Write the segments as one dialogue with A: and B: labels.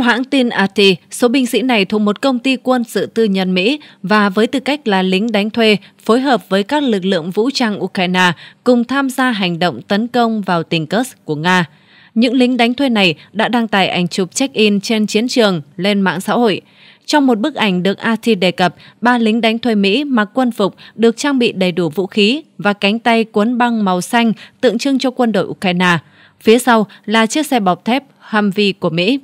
A: Theo hãng tin AT, số binh sĩ này thuộc một công ty quân sự tư nhân Mỹ và với tư cách là lính đánh thuê, phối hợp với các lực lượng vũ trang Ukraine cùng tham gia hành động tấn công vào tỉnh Kursk của Nga. Những lính đánh thuê này đã đăng tải ảnh chụp check-in trên chiến trường lên mạng xã hội. Trong một bức ảnh được AT đề cập, ba lính đánh thuê Mỹ mặc quân phục được trang bị đầy đủ vũ khí và cánh tay cuốn băng màu xanh tượng trưng cho quân đội Ukraine. Phía sau là chiếc xe bọc thép Humvee của Mỹ.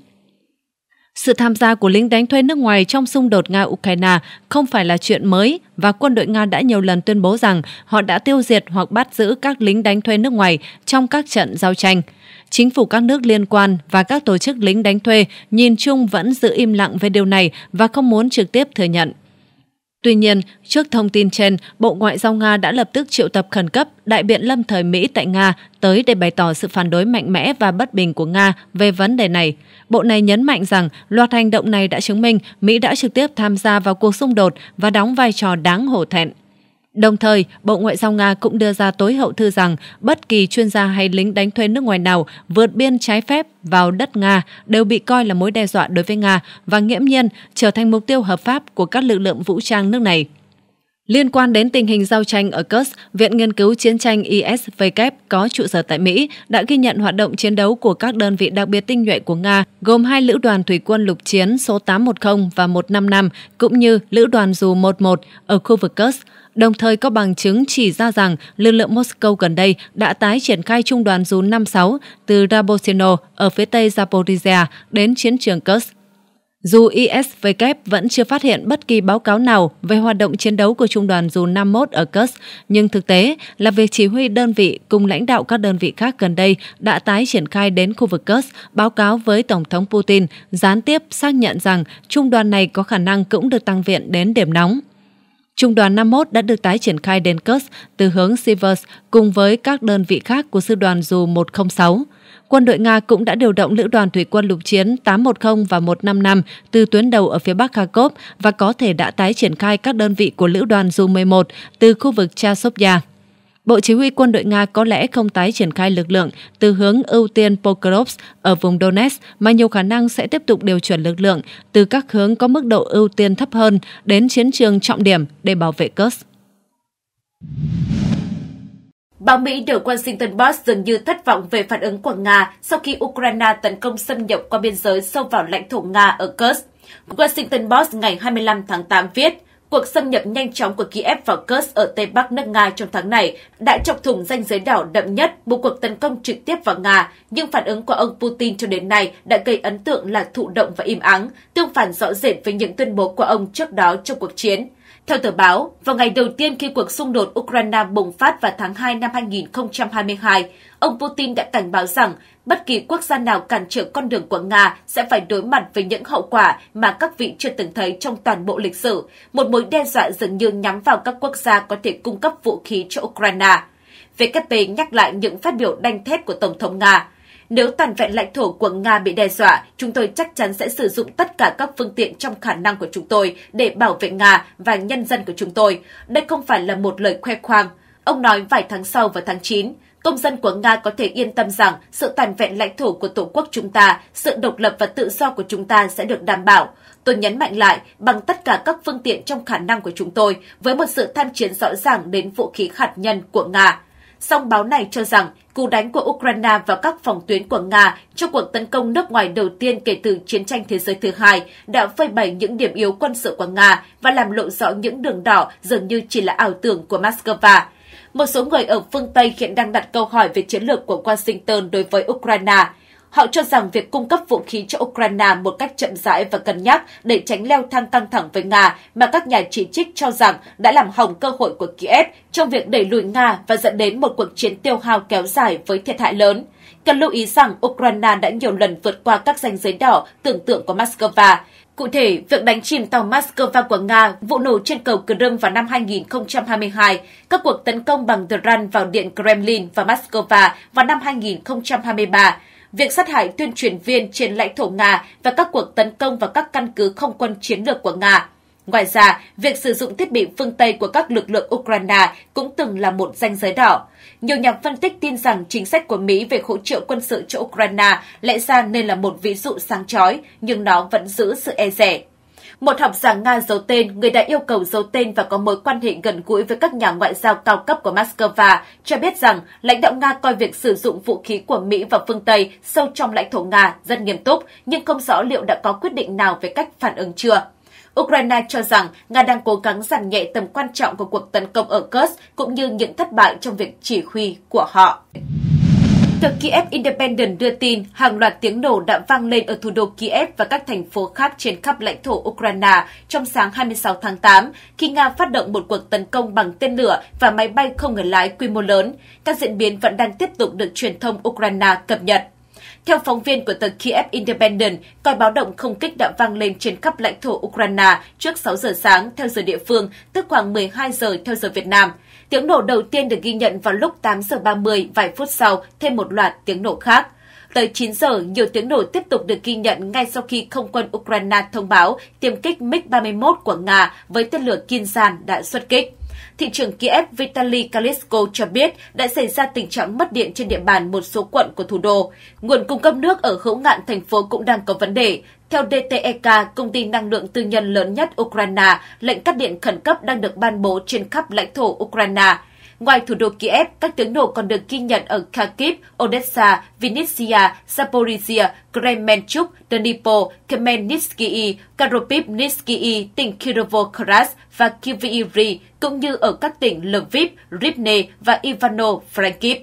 A: Sự tham gia của lính đánh thuê nước ngoài trong xung đột Nga-Ukraine không phải là chuyện mới và quân đội Nga đã nhiều lần tuyên bố rằng họ đã tiêu diệt hoặc bắt giữ các lính đánh thuê nước ngoài trong các trận giao tranh. Chính phủ các nước liên quan và các tổ chức lính đánh thuê nhìn chung vẫn giữ im lặng về điều này và không muốn trực tiếp thừa nhận. Tuy nhiên, trước thông tin trên, Bộ Ngoại giao Nga đã lập tức triệu tập khẩn cấp đại biện lâm thời Mỹ tại Nga tới để bày tỏ sự phản đối mạnh mẽ và bất bình của Nga về vấn đề này. Bộ này nhấn mạnh rằng loạt hành động này đã chứng minh Mỹ đã trực tiếp tham gia vào cuộc xung đột và đóng vai trò đáng hổ thẹn. Đồng thời, Bộ Ngoại giao Nga cũng đưa ra tối hậu thư rằng bất kỳ chuyên gia hay lính đánh thuê nước ngoài nào vượt biên trái phép vào đất Nga đều bị coi là mối đe dọa đối với Nga và nghiễm nhiên trở thành mục tiêu hợp pháp của các lực lượng vũ trang nước này. Liên quan đến tình hình giao tranh ở Kursk, Viện Nghiên cứu Chiến tranh isvk có trụ sở tại Mỹ đã ghi nhận hoạt động chiến đấu của các đơn vị đặc biệt tinh nhuệ của Nga, gồm hai lữ đoàn thủy quân lục chiến số 810 và 155, cũng như lữ đoàn dù 11 ở khu vực Kursk đồng thời có bằng chứng chỉ ra rằng lực lượng Moscow gần đây đã tái triển khai trung đoàn dù 56 từ Rabosino ở phía tây Zaporizhia đến chiến trường Kursk. Dù ISW vẫn chưa phát hiện bất kỳ báo cáo nào về hoạt động chiến đấu của Trung đoàn dù 51 ở Kursk, nhưng thực tế là việc chỉ huy đơn vị cùng lãnh đạo các đơn vị khác gần đây đã tái triển khai đến khu vực Kursk, báo cáo với Tổng thống Putin, gián tiếp xác nhận rằng trung đoàn này có khả năng cũng được tăng viện đến điểm nóng. Trung đoàn 51 đã được tái triển khai đến Kursk từ hướng Sivers cùng với các đơn vị khác của sư đoàn dù 106. Quân đội Nga cũng đã điều động lữ đoàn thủy quân lục chiến 810 và 155 từ tuyến đầu ở phía bắc Kharkov và có thể đã tái triển khai các đơn vị của lữ đoàn dù 11 từ khu vực Chasovya. Bộ Chỉ huy quân đội Nga có lẽ không tái triển khai lực lượng từ hướng ưu tiên Pokrovsk ở vùng Donetsk mà nhiều khả năng sẽ tiếp tục điều chuyển lực lượng từ các hướng có mức độ ưu tiên thấp hơn đến chiến trường trọng điểm để bảo vệ Kursk.
B: Báo Mỹ The Washington Post dường như thất vọng về phản ứng của Nga sau khi Ukraine tấn công xâm nhập qua biên giới sâu vào lãnh thổ Nga ở Kursk. Washington Post ngày 25 tháng 8 viết, Cuộc xâm nhập nhanh chóng của Kiev vào Kursk ở Tây Bắc nước Nga trong tháng này đã chọc thủng ranh giới đảo đậm nhất một cuộc tấn công trực tiếp vào Nga, nhưng phản ứng của ông Putin cho đến nay đã gây ấn tượng là thụ động và im ắng, tương phản rõ rệt với những tuyên bố của ông trước đó trong cuộc chiến. Theo tờ báo, vào ngày đầu tiên khi cuộc xung đột Ukraine bùng phát vào tháng 2 năm 2022, ông Putin đã cảnh báo rằng bất kỳ quốc gia nào cản trở con đường của Nga sẽ phải đối mặt với những hậu quả mà các vị chưa từng thấy trong toàn bộ lịch sử, một mối đe dọa dường như nhắm vào các quốc gia có thể cung cấp vũ khí cho Ukraine. VKP nhắc lại những phát biểu đanh thép của Tổng thống Nga. Nếu toàn vẹn lãnh thổ của Nga bị đe dọa, chúng tôi chắc chắn sẽ sử dụng tất cả các phương tiện trong khả năng của chúng tôi để bảo vệ Nga và nhân dân của chúng tôi. Đây không phải là một lời khoe khoang. Ông nói vài tháng sau vào tháng 9, công dân của Nga có thể yên tâm rằng sự toàn vẹn lãnh thổ của Tổ quốc chúng ta, sự độc lập và tự do của chúng ta sẽ được đảm bảo. Tôi nhấn mạnh lại bằng tất cả các phương tiện trong khả năng của chúng tôi với một sự tham chiến rõ ràng đến vũ khí hạt nhân của Nga. Song báo này cho rằng cú đánh của Ukraine vào các phòng tuyến của Nga trong cuộc tấn công nước ngoài đầu tiên kể từ chiến tranh thế giới thứ hai đã phơi bày những điểm yếu quân sự của Nga và làm lộ rõ những đường đỏ dường như chỉ là ảo tưởng của Moscow một số người ở phương Tây hiện đang đặt câu hỏi về chiến lược của Washington đối với Ukraine. Họ cho rằng việc cung cấp vũ khí cho Ukraine một cách chậm rãi và cân nhắc để tránh leo thang căng thẳng với Nga mà các nhà chỉ trích cho rằng đã làm hỏng cơ hội của Kiev trong việc đẩy lùi Nga và dẫn đến một cuộc chiến tiêu hao kéo dài với thiệt hại lớn. Cần lưu ý rằng Ukraine đã nhiều lần vượt qua các ranh giới đỏ tưởng tượng của Moscow. Cụ thể, việc đánh chìm tàu Moscow của Nga, vụ nổ trên cầu Crimea vào năm 2022, các cuộc tấn công bằng drone vào điện Kremlin và Moscow vào năm 2023, việc sát hại tuyên truyền viên trên lãnh thổ Nga và các cuộc tấn công vào các căn cứ không quân chiến lược của Nga – Ngoài ra, việc sử dụng thiết bị phương Tây của các lực lượng Ukraine cũng từng là một danh giới đỏ. Nhiều nhà phân tích tin rằng chính sách của Mỹ về hỗ trợ quân sự cho Ukraine lẽ ra nên là một ví dụ sáng chói, nhưng nó vẫn giữ sự e rẻ. Một học giả Nga giấu tên, người đã yêu cầu giấu tên và có mối quan hệ gần gũi với các nhà ngoại giao cao cấp của Moscow, cho biết rằng lãnh đạo Nga coi việc sử dụng vũ khí của Mỹ và phương Tây sâu trong lãnh thổ Nga rất nghiêm túc, nhưng không rõ liệu đã có quyết định nào về cách phản ứng chưa. Ukraine cho rằng Nga đang cố gắng giảm nhẹ tầm quan trọng của cuộc tấn công ở Kursk cũng như những thất bại trong việc chỉ huy của họ. Tờ Kiev Independent đưa tin hàng loạt tiếng nổ đã vang lên ở thủ đô Kiev và các thành phố khác trên khắp lãnh thổ Ukraine trong sáng 26 tháng 8 khi Nga phát động một cuộc tấn công bằng tên lửa và máy bay không người lái quy mô lớn. Các diễn biến vẫn đang tiếp tục được truyền thông Ukraine cập nhật. Theo phóng viên của tờ Kiev Independent, còi báo động không kích đã vang lên trên khắp lãnh thổ Ukraine trước 6 giờ sáng theo giờ địa phương, tức khoảng 12 giờ theo giờ Việt Nam. Tiếng nổ đầu tiên được ghi nhận vào lúc 8 giờ 30 vài phút sau, thêm một loạt tiếng nổ khác. Tới 9 giờ, nhiều tiếng nổ tiếp tục được ghi nhận ngay sau khi không quân Ukraine thông báo tiêm kích MiG-31 của Nga với tên lửa Kinzhan đã xuất kích. Thị trưởng Kiev Vitaly Kalisko cho biết đã xảy ra tình trạng mất điện trên địa bàn một số quận của thủ đô. Nguồn cung cấp nước ở hữu ngạn thành phố cũng đang có vấn đề. Theo DTEK, công ty năng lượng tư nhân lớn nhất Ukraine, lệnh cắt điện khẩn cấp đang được ban bố trên khắp lãnh thổ Ukraine. Ngoài thủ đô Kiev, các tiếng nổ còn được ghi nhận ở Kharkiv, Odessa, Vinnytsia, Zaporizhia, Kremenchuk, Dnipro, Khmelnytsky, Karopivnitsky, tỉnh Kirovohrad và Kiviri, cũng như ở các tỉnh Lviv, Rivne và Ivano-Frankivsk.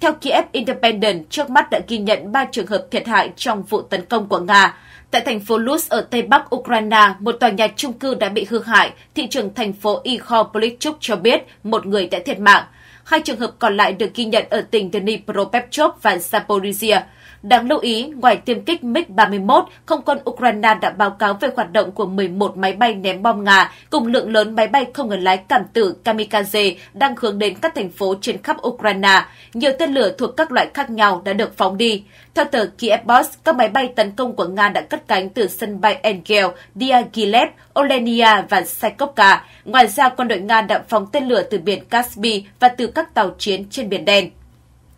B: Theo Kiev Independent, trước mắt đã ghi nhận 3 trường hợp thiệt hại trong vụ tấn công của Nga. Tại thành phố Lutsk ở Tây Bắc Ukraine, một tòa nhà chung cư đã bị hư hại. Thị trưởng thành phố Igor Plichuk cho biết một người đã thiệt mạng. Hai trường hợp còn lại được ghi nhận ở tỉnh Dnipropetrovsk và Zaporizhia. Đáng lưu ý, ngoài tiêm kích MiG-31, không quân Ukraine đã báo cáo về hoạt động của 11 máy bay ném bom Nga cùng lượng lớn máy bay không người lái cảm tử kamikaze đang hướng đến các thành phố trên khắp Ukraine. Nhiều tên lửa thuộc các loại khác nhau đã được phóng đi. Theo tờ Kiev Post, các máy bay tấn công của Nga đã cất cánh từ sân bay Engel, Diaghilev, Olenia và Saikovka. Ngoài ra, quân đội Nga đã phóng tên lửa từ biển Caspi và từ các tàu chiến trên Biển Đen.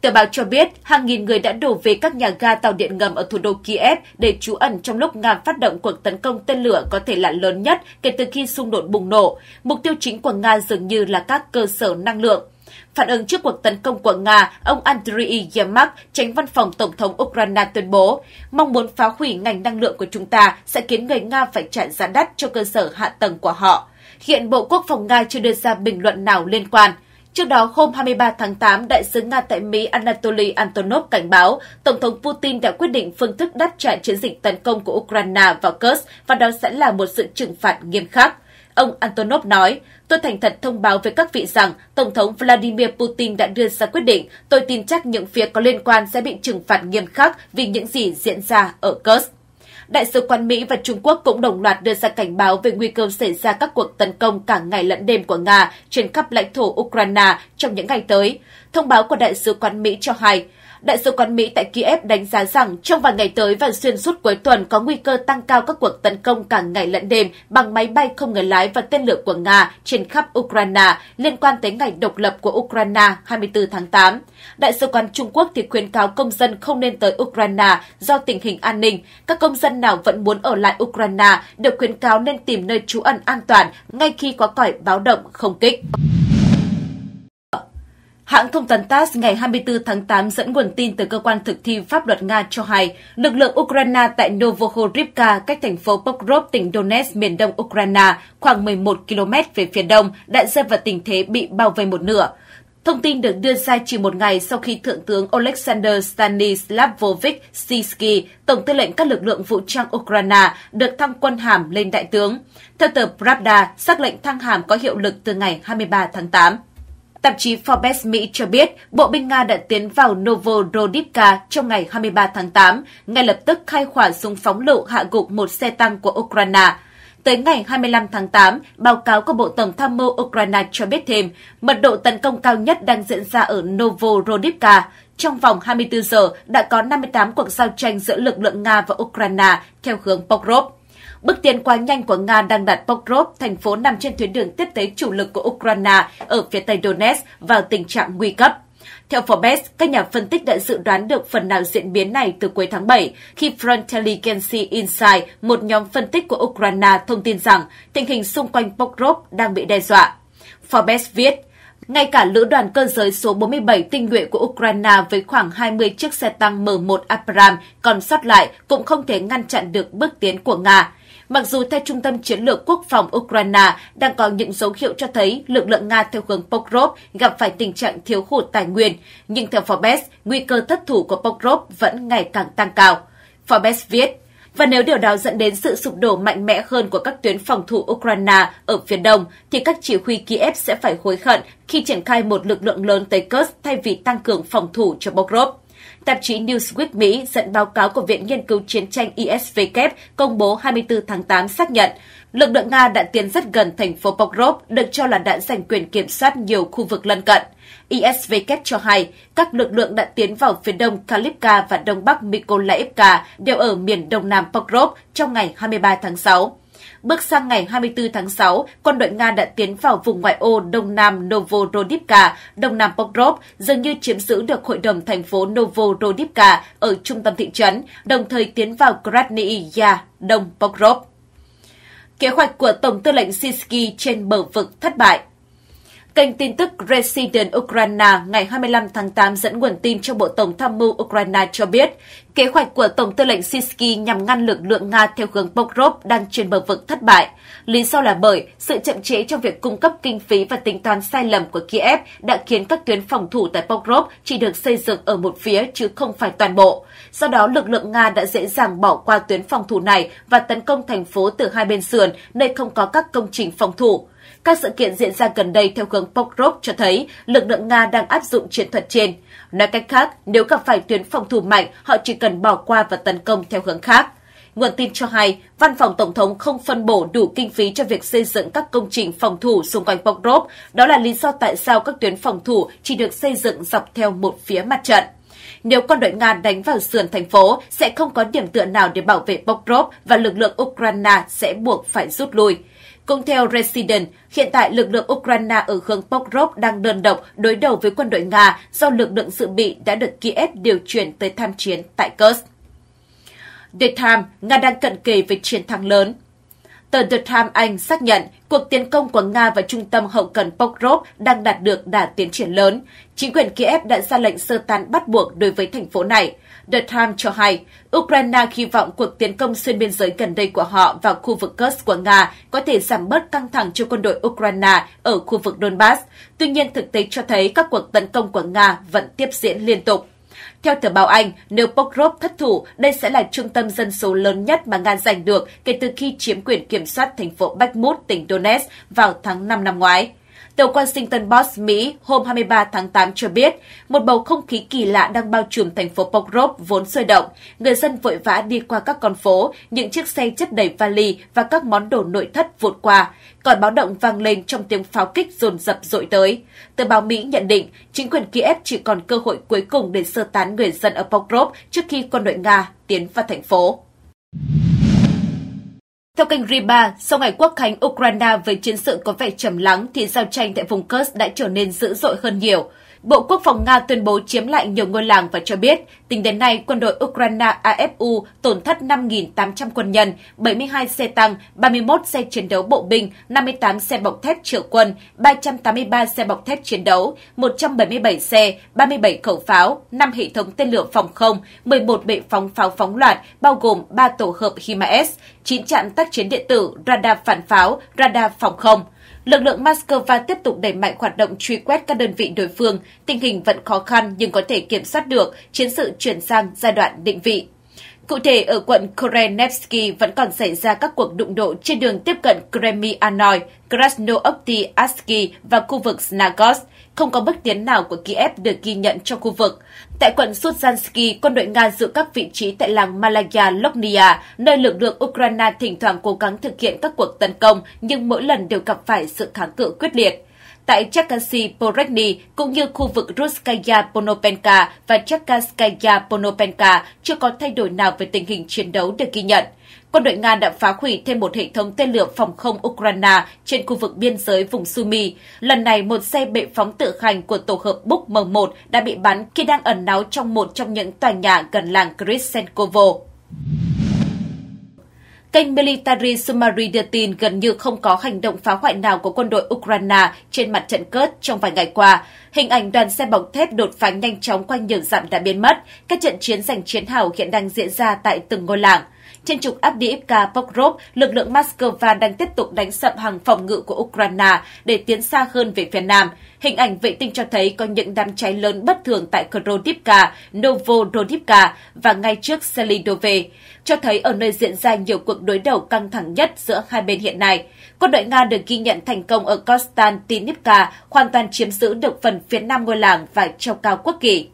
B: Tờ báo cho biết hàng nghìn người đã đổ về các nhà ga tàu điện ngầm ở thủ đô Kiev để trú ẩn trong lúc Nga phát động cuộc tấn công tên lửa có thể là lớn nhất kể từ khi xung đột bùng nổ. Mục tiêu chính của Nga dường như là các cơ sở năng lượng. Phản ứng trước cuộc tấn công của Nga, ông Andriy Yermak, tránh văn phòng Tổng thống Ukraine tuyên bố, mong muốn phá hủy ngành năng lượng của chúng ta sẽ khiến người Nga phải trả giá đắt cho cơ sở hạ tầng của họ. Hiện Bộ Quốc phòng Nga chưa đưa ra bình luận nào liên quan. Trước đó, hôm 23 tháng 8, Đại sứ Nga tại Mỹ Anatoly Antonov cảnh báo Tổng thống Putin đã quyết định phương thức đáp trả chiến dịch tấn công của Ukraine vào Kursk và đó sẽ là một sự trừng phạt nghiêm khắc. Ông Antonov nói, tôi thành thật thông báo với các vị rằng Tổng thống Vladimir Putin đã đưa ra quyết định. Tôi tin chắc những phía có liên quan sẽ bị trừng phạt nghiêm khắc vì những gì diễn ra ở Kursk. Đại sứ quán Mỹ và Trung Quốc cũng đồng loạt đưa ra cảnh báo về nguy cơ xảy ra các cuộc tấn công cả ngày lẫn đêm của Nga trên khắp lãnh thổ Ukraine trong những ngày tới. Thông báo của Đại sứ quán Mỹ cho hay, Đại sứ quán Mỹ tại Kiev đánh giá rằng trong vài ngày tới và xuyên suốt cuối tuần có nguy cơ tăng cao các cuộc tấn công cả ngày lẫn đêm bằng máy bay không người lái và tên lửa của Nga trên khắp Ukraine liên quan tới ngày độc lập của Ukraine 24 tháng 8. Đại sứ quán Trung Quốc thì khuyến cáo công dân không nên tới Ukraine do tình hình an ninh. Các công dân nào vẫn muốn ở lại Ukraine được khuyến cáo nên tìm nơi trú ẩn an toàn ngay khi có còi báo động không kích. Hãng thông tấn TASS ngày 24 tháng 8 dẫn nguồn tin từ cơ quan thực thi pháp luật Nga cho hay lực lượng Ukraine tại Novohorivka cách thành phố Pokrov, tỉnh Donetsk, miền đông Ukraine, khoảng 11 km về phía đông đã rơi vào tình thế bị bao vây một nửa. Thông tin được đưa ra chỉ một ngày sau khi Thượng tướng Oleksandr Stanislavovich Sisky, Tổng tư lệnh các lực lượng vũ trang Ukraine, được thăng quân hàm lên đại tướng. Theo tờ Pravda, xác lệnh thăng hàm có hiệu lực từ ngày 23 tháng 8. Tạp chí Forbes Mỹ cho biết Bộ binh Nga đã tiến vào Novorodivka trong ngày 23 tháng 8, ngay lập tức khai hỏa súng phóng lựu hạ gục một xe tăng của Ukraine. Tới ngày 25 tháng 8, báo cáo của Bộ Tổng tham mưu Ukraine cho biết thêm, mật độ tấn công cao nhất đang diễn ra ở Novorodivka. Trong vòng 24 giờ, đã có 58 cuộc giao tranh giữa lực lượng Nga và Ukraine theo hướng Pokrov. Bước tiến quá nhanh của Nga đang đặt Pokrov, thành phố nằm trên tuyến đường tiếp tế chủ lực của Ukraine ở phía tây Donetsk vào tình trạng nguy cấp. Theo Forbes, các nhà phân tích đã dự đoán được phần nào diễn biến này từ cuối tháng 7, khi Front Frontelligence Insight, một nhóm phân tích của Ukraine, thông tin rằng tình hình xung quanh Pokrov đang bị đe dọa. Forbes viết, ngay cả lữ đoàn cơ giới số 47 tinh nhuệ của Ukraine với khoảng 20 chiếc xe tăng M1 Abram còn sót lại cũng không thể ngăn chặn được bước tiến của Nga. Mặc dù theo Trung tâm Chiến lược Quốc phòng Ukraine đang có những dấu hiệu cho thấy lực lượng Nga theo hướng Pokrov gặp phải tình trạng thiếu hụt tài nguyên, nhưng theo Forbes, nguy cơ thất thủ của Pokrov vẫn ngày càng tăng cao. Forbes viết, và nếu điều đó dẫn đến sự sụp đổ mạnh mẽ hơn của các tuyến phòng thủ Ukraine ở phía đông, thì các chỉ huy Kiev sẽ phải hối hận khi triển khai một lực lượng lớn tới Kursk thay vì tăng cường phòng thủ cho Pokrov tạp chí Newsweek Mỹ dẫn báo cáo của Viện Nghiên cứu Chiến tranh ISW công bố 24 tháng 8 xác nhận lực lượng Nga đã tiến rất gần thành phố Pokrov, được cho là đã giành quyền kiểm soát nhiều khu vực lân cận. ISW cho hay các lực lượng đã tiến vào phía đông Kalipka và đông bắc Mykolaiivka đều ở miền đông nam Pokrov trong ngày 23 tháng 6. Bước sang ngày 24 tháng 6, quân đội Nga đã tiến vào vùng ngoại ô đông nam Novorodivka, đông nam Pokrov, dường như chiếm giữ được hội đồng thành phố Novorodivka ở trung tâm thị trấn, đồng thời tiến vào Krasnaya, đông Pokrov. Kế hoạch của Tổng tư lệnh Sisky trên bờ vực thất bại. Kênh tin tức Resident Ukraine ngày 25 tháng 8 dẫn nguồn tin cho Bộ Tổng tham mưu Ukraine cho biết, kế hoạch của Tổng tư lệnh Sinsky nhằm ngăn lực lượng Nga theo hướng Pokrov đang trên bờ vực thất bại. Lý do là bởi sự chậm trễ trong việc cung cấp kinh phí và tính toán sai lầm của Kiev đã khiến các tuyến phòng thủ tại Pokrov chỉ được xây dựng ở một phía chứ không phải toàn bộ. Do đó, lực lượng Nga đã dễ dàng bỏ qua tuyến phòng thủ này và tấn công thành phố từ hai bên sườn, nơi không có các công trình phòng thủ. Các sự kiện diễn ra gần đây theo hướng Pokrov cho thấy lực lượng Nga đang áp dụng chiến thuật trên. Nói cách khác, nếu gặp phải tuyến phòng thủ mạnh, họ chỉ cần bỏ qua và tấn công theo hướng khác. Nguồn tin cho hay, văn phòng Tổng thống không phân bổ đủ kinh phí cho việc xây dựng các công trình phòng thủ xung quanh Pokrov. Đó là lý do tại sao các tuyến phòng thủ chỉ được xây dựng dọc theo một phía mặt trận. Nếu quân đội Nga đánh vào sườn thành phố, sẽ không có điểm tựa nào để bảo vệ Pokrov và lực lượng Ukraine sẽ buộc phải rút lui. Cũng theo Resident, hiện tại lực lượng Ukraine ở hướng Pokrov đang đơn độc đối đầu với quân đội Nga do lực lượng dự bị đã được Kiev điều chuyển tới tham chiến tại Kursk. The Time, Nga đang cận kề với chiến thắng lớn. Tờ The Time Anh xác nhận cuộc tiến công của Nga vào trung tâm hậu cần Pokrov đang đạt được đà tiến triển lớn. Chính quyền Kiev đã ra lệnh sơ tán bắt buộc đối với thành phố này. The Times cho hay, Ukraine hy vọng cuộc tiến công xuyên biên giới gần đây của họ vào khu vực Kursk của Nga có thể giảm bớt căng thẳng cho quân đội Ukraine ở khu vực Donbass. Tuy nhiên, thực tế cho thấy các cuộc tấn công của Nga vẫn tiếp diễn liên tục. Theo tờ báo Anh, nếu Pokrov thất thủ, đây sẽ là trung tâm dân số lớn nhất mà Nga giành được kể từ khi chiếm quyền kiểm soát thành phố Bakhmut, tỉnh Donetsk vào tháng 5 năm ngoái. Tờ Washington Post Mỹ hôm 23 tháng 8 cho biết, một bầu không khí kỳ lạ đang bao trùm thành phố Pokrov vốn sôi động. Người dân vội vã đi qua các con phố, những chiếc xe chất đầy vali và các món đồ nội thất vụt qua. còi báo động vang lên trong tiếng pháo kích dồn dập dội tới. Tờ báo Mỹ nhận định chính quyền Kiev chỉ còn cơ hội cuối cùng để sơ tán người dân ở Pokrov trước khi quân đội Nga tiến vào thành phố. Theo kênh Riba, sau ngày quốc khánh Ukraine với chiến sự có vẻ trầm lắng thì giao tranh tại vùng Kursk đã trở nên dữ dội hơn nhiều. Bộ Quốc phòng Nga tuyên bố chiếm lại nhiều ngôi làng và cho biết, tính đến nay, quân đội Ukraine AFU tổn thất 5.800 quân nhân, 72 xe tăng, 31 xe chiến đấu bộ binh, 58 xe bọc thép triệu quân, 383 xe bọc thép chiến đấu, 177 xe, 37 khẩu pháo, 5 hệ thống tên lửa phòng không, 11 bệ phóng pháo phóng loạt, bao gồm 3 tổ hợp HIMARS, 9 trạm tác chiến điện tử, radar phản pháo, radar phòng không. Lực lượng Moscow tiếp tục đẩy mạnh hoạt động truy quét các đơn vị đối phương. Tình hình vẫn khó khăn nhưng có thể kiểm soát được, chiến sự chuyển sang giai đoạn định vị. Cụ thể, ở quận Korenevsky vẫn còn xảy ra các cuộc đụng độ trên đường tiếp cận Kremianoi, Krasnooptiaski và khu vực Snagos. Không có bước tiến nào của Kiev được ghi nhận trong khu vực. Tại quận Suzansky, quân đội Nga giữ các vị trí tại làng Malaya Loknia, nơi lực lượng Ukraine thỉnh thoảng cố gắng thực hiện các cuộc tấn công nhưng mỗi lần đều gặp phải sự kháng cự quyết liệt tại Chakasi Porekny cũng như khu vực Ruskaya Ponopenka và Chakaskaya Ponopenka chưa có thay đổi nào về tình hình chiến đấu được ghi nhận quân đội Nga đã phá hủy thêm một hệ thống tên lửa phòng không Ukraine trên khu vực biên giới vùng Sumy. Lần này, một xe bệ phóng tự hành của tổ hợp Buk M1 đã bị bắn khi đang ẩn náu trong một trong những tòa nhà gần làng Krysenkovo. Kênh Military Summary đưa tin gần như không có hành động phá hoại nào của quân đội Ukraine trên mặt trận cớt trong vài ngày qua. Hình ảnh đoàn xe bọc thép đột phá nhanh chóng quanh nhiều dặm đã biến mất. Các trận chiến giành chiến hào hiện đang diễn ra tại từng ngôi làng. Trên trục Abdiivka Pokrov, lực lượng Moscow đang tiếp tục đánh sập hàng phòng ngự của Ukraine để tiến xa hơn về phía nam. Hình ảnh vệ tinh cho thấy có những đám cháy lớn bất thường tại Krodivka, Novorodivka và ngay trước Selidove, cho thấy ở nơi diễn ra nhiều cuộc đối đầu căng thẳng nhất giữa hai bên hiện nay. Quân đội Nga được ghi nhận thành công ở Konstantinivka, hoàn toàn chiếm giữ được phần phía nam ngôi làng và treo cao quốc kỳ.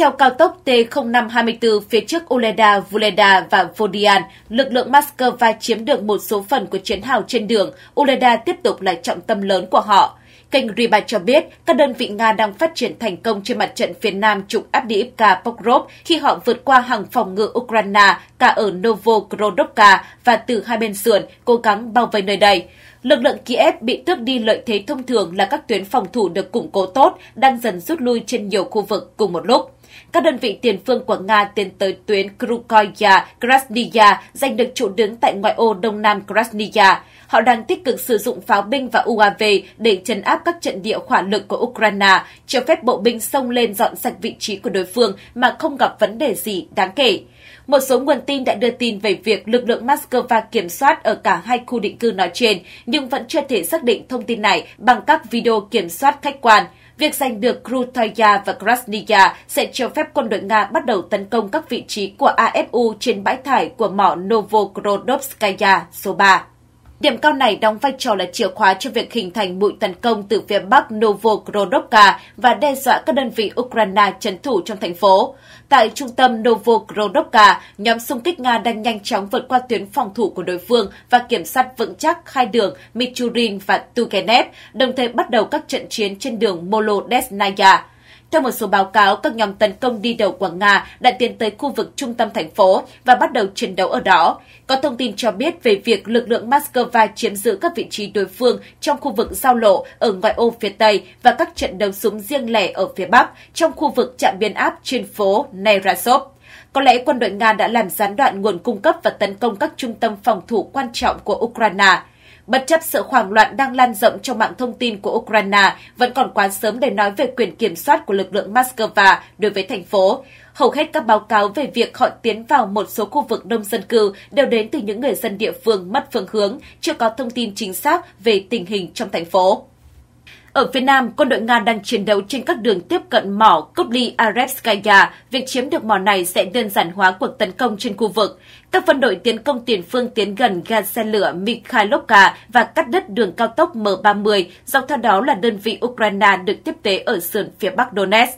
B: Theo cao tốc T0524 phía trước Uleda, Vuleda và Vodian, lực lượng Moscow chiếm được một số phần của chiến hào trên đường, Uleda tiếp tục là trọng tâm lớn của họ. Kênh Riba cho biết các đơn vị Nga đang phát triển thành công trên mặt trận phía nam trục Abdiivka Pokrov khi họ vượt qua hàng phòng ngự Ukraine cả ở Novokrodovka và từ hai bên sườn cố gắng bao vây nơi đây. Lực lượng Kiev bị tước đi lợi thế thông thường là các tuyến phòng thủ được củng cố tốt đang dần rút lui trên nhiều khu vực cùng một lúc. Các đơn vị tiền phương của Nga tiến tới tuyến Krukhoya, Krasnaya giành được chỗ đứng tại ngoại ô đông nam Krasnaya. Họ đang tích cực sử dụng pháo binh và UAV để chấn áp các trận địa hỏa lực của Ukraine, cho phép bộ binh xông lên dọn sạch vị trí của đối phương mà không gặp vấn đề gì đáng kể. Một số nguồn tin đã đưa tin về việc lực lượng Moscow kiểm soát ở cả hai khu định cư nói trên, nhưng vẫn chưa thể xác định thông tin này bằng các video kiểm soát khách quan – Việc giành được Krutaya và Krasnaya sẽ cho phép quân đội Nga bắt đầu tấn công các vị trí của AFU trên bãi thải của mỏ Novokrodovskaya số 3. Điểm cao này đóng vai trò là chìa khóa cho việc hình thành bụi tấn công từ phía Bắc Novokrodovka và đe dọa các đơn vị Ukraine trấn thủ trong thành phố. Tại trung tâm Novokrodovka, nhóm xung kích Nga đang nhanh chóng vượt qua tuyến phòng thủ của đối phương và kiểm soát vững chắc hai đường Michurin và Tukenev, đồng thời bắt đầu các trận chiến trên đường Molodesnaya. Theo một số báo cáo, các nhóm tấn công đi đầu của Nga đã tiến tới khu vực trung tâm thành phố và bắt đầu chiến đấu ở đó. Có thông tin cho biết về việc lực lượng Moscow chiếm giữ các vị trí đối phương trong khu vực giao lộ ở ngoại ô phía Tây và các trận đấu súng riêng lẻ ở phía Bắc trong khu vực trạm biến áp trên phố Neirasov. Có lẽ quân đội Nga đã làm gián đoạn nguồn cung cấp và tấn công các trung tâm phòng thủ quan trọng của Ukraine. Bất chấp sự hoảng loạn đang lan rộng trong mạng thông tin của Ukraine, vẫn còn quá sớm để nói về quyền kiểm soát của lực lượng Moscow đối với thành phố. Hầu hết các báo cáo về việc họ tiến vào một số khu vực đông dân cư đều đến từ những người dân địa phương mất phương hướng, chưa có thông tin chính xác về tình hình trong thành phố. Ở phía Nam, quân đội Nga đang chiến đấu trên các đường tiếp cận mỏ Kopli Arevskaya. Việc chiếm được mỏ này sẽ đơn giản hóa cuộc tấn công trên khu vực. Các phân đội tiến công tiền phương tiến gần ga xe lửa Mikhailovka và cắt đứt đường cao tốc M30, dọc theo đó là đơn vị Ukraine được tiếp tế ở sườn phía bắc Donetsk.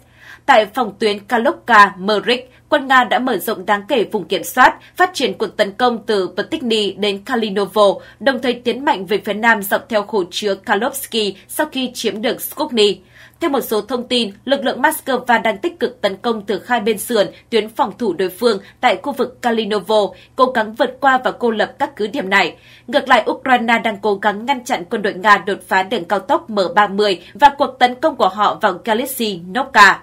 B: Tại phòng tuyến Kalokka, Merik, quân Nga đã mở rộng đáng kể vùng kiểm soát, phát triển cuộc tấn công từ Pertigny đến Kalinovo, đồng thời tiến mạnh về phía nam dọc theo hồ chứa Kalovsky sau khi chiếm được Skokny. Theo một số thông tin, lực lượng Moscow đang tích cực tấn công từ hai bên sườn tuyến phòng thủ đối phương tại khu vực Kalinovo, cố gắng vượt qua và cô lập các cứ điểm này. Ngược lại, Ukraine đang cố gắng ngăn chặn quân đội Nga đột phá đường cao tốc M30 và cuộc tấn công của họ vào Galicia Novka.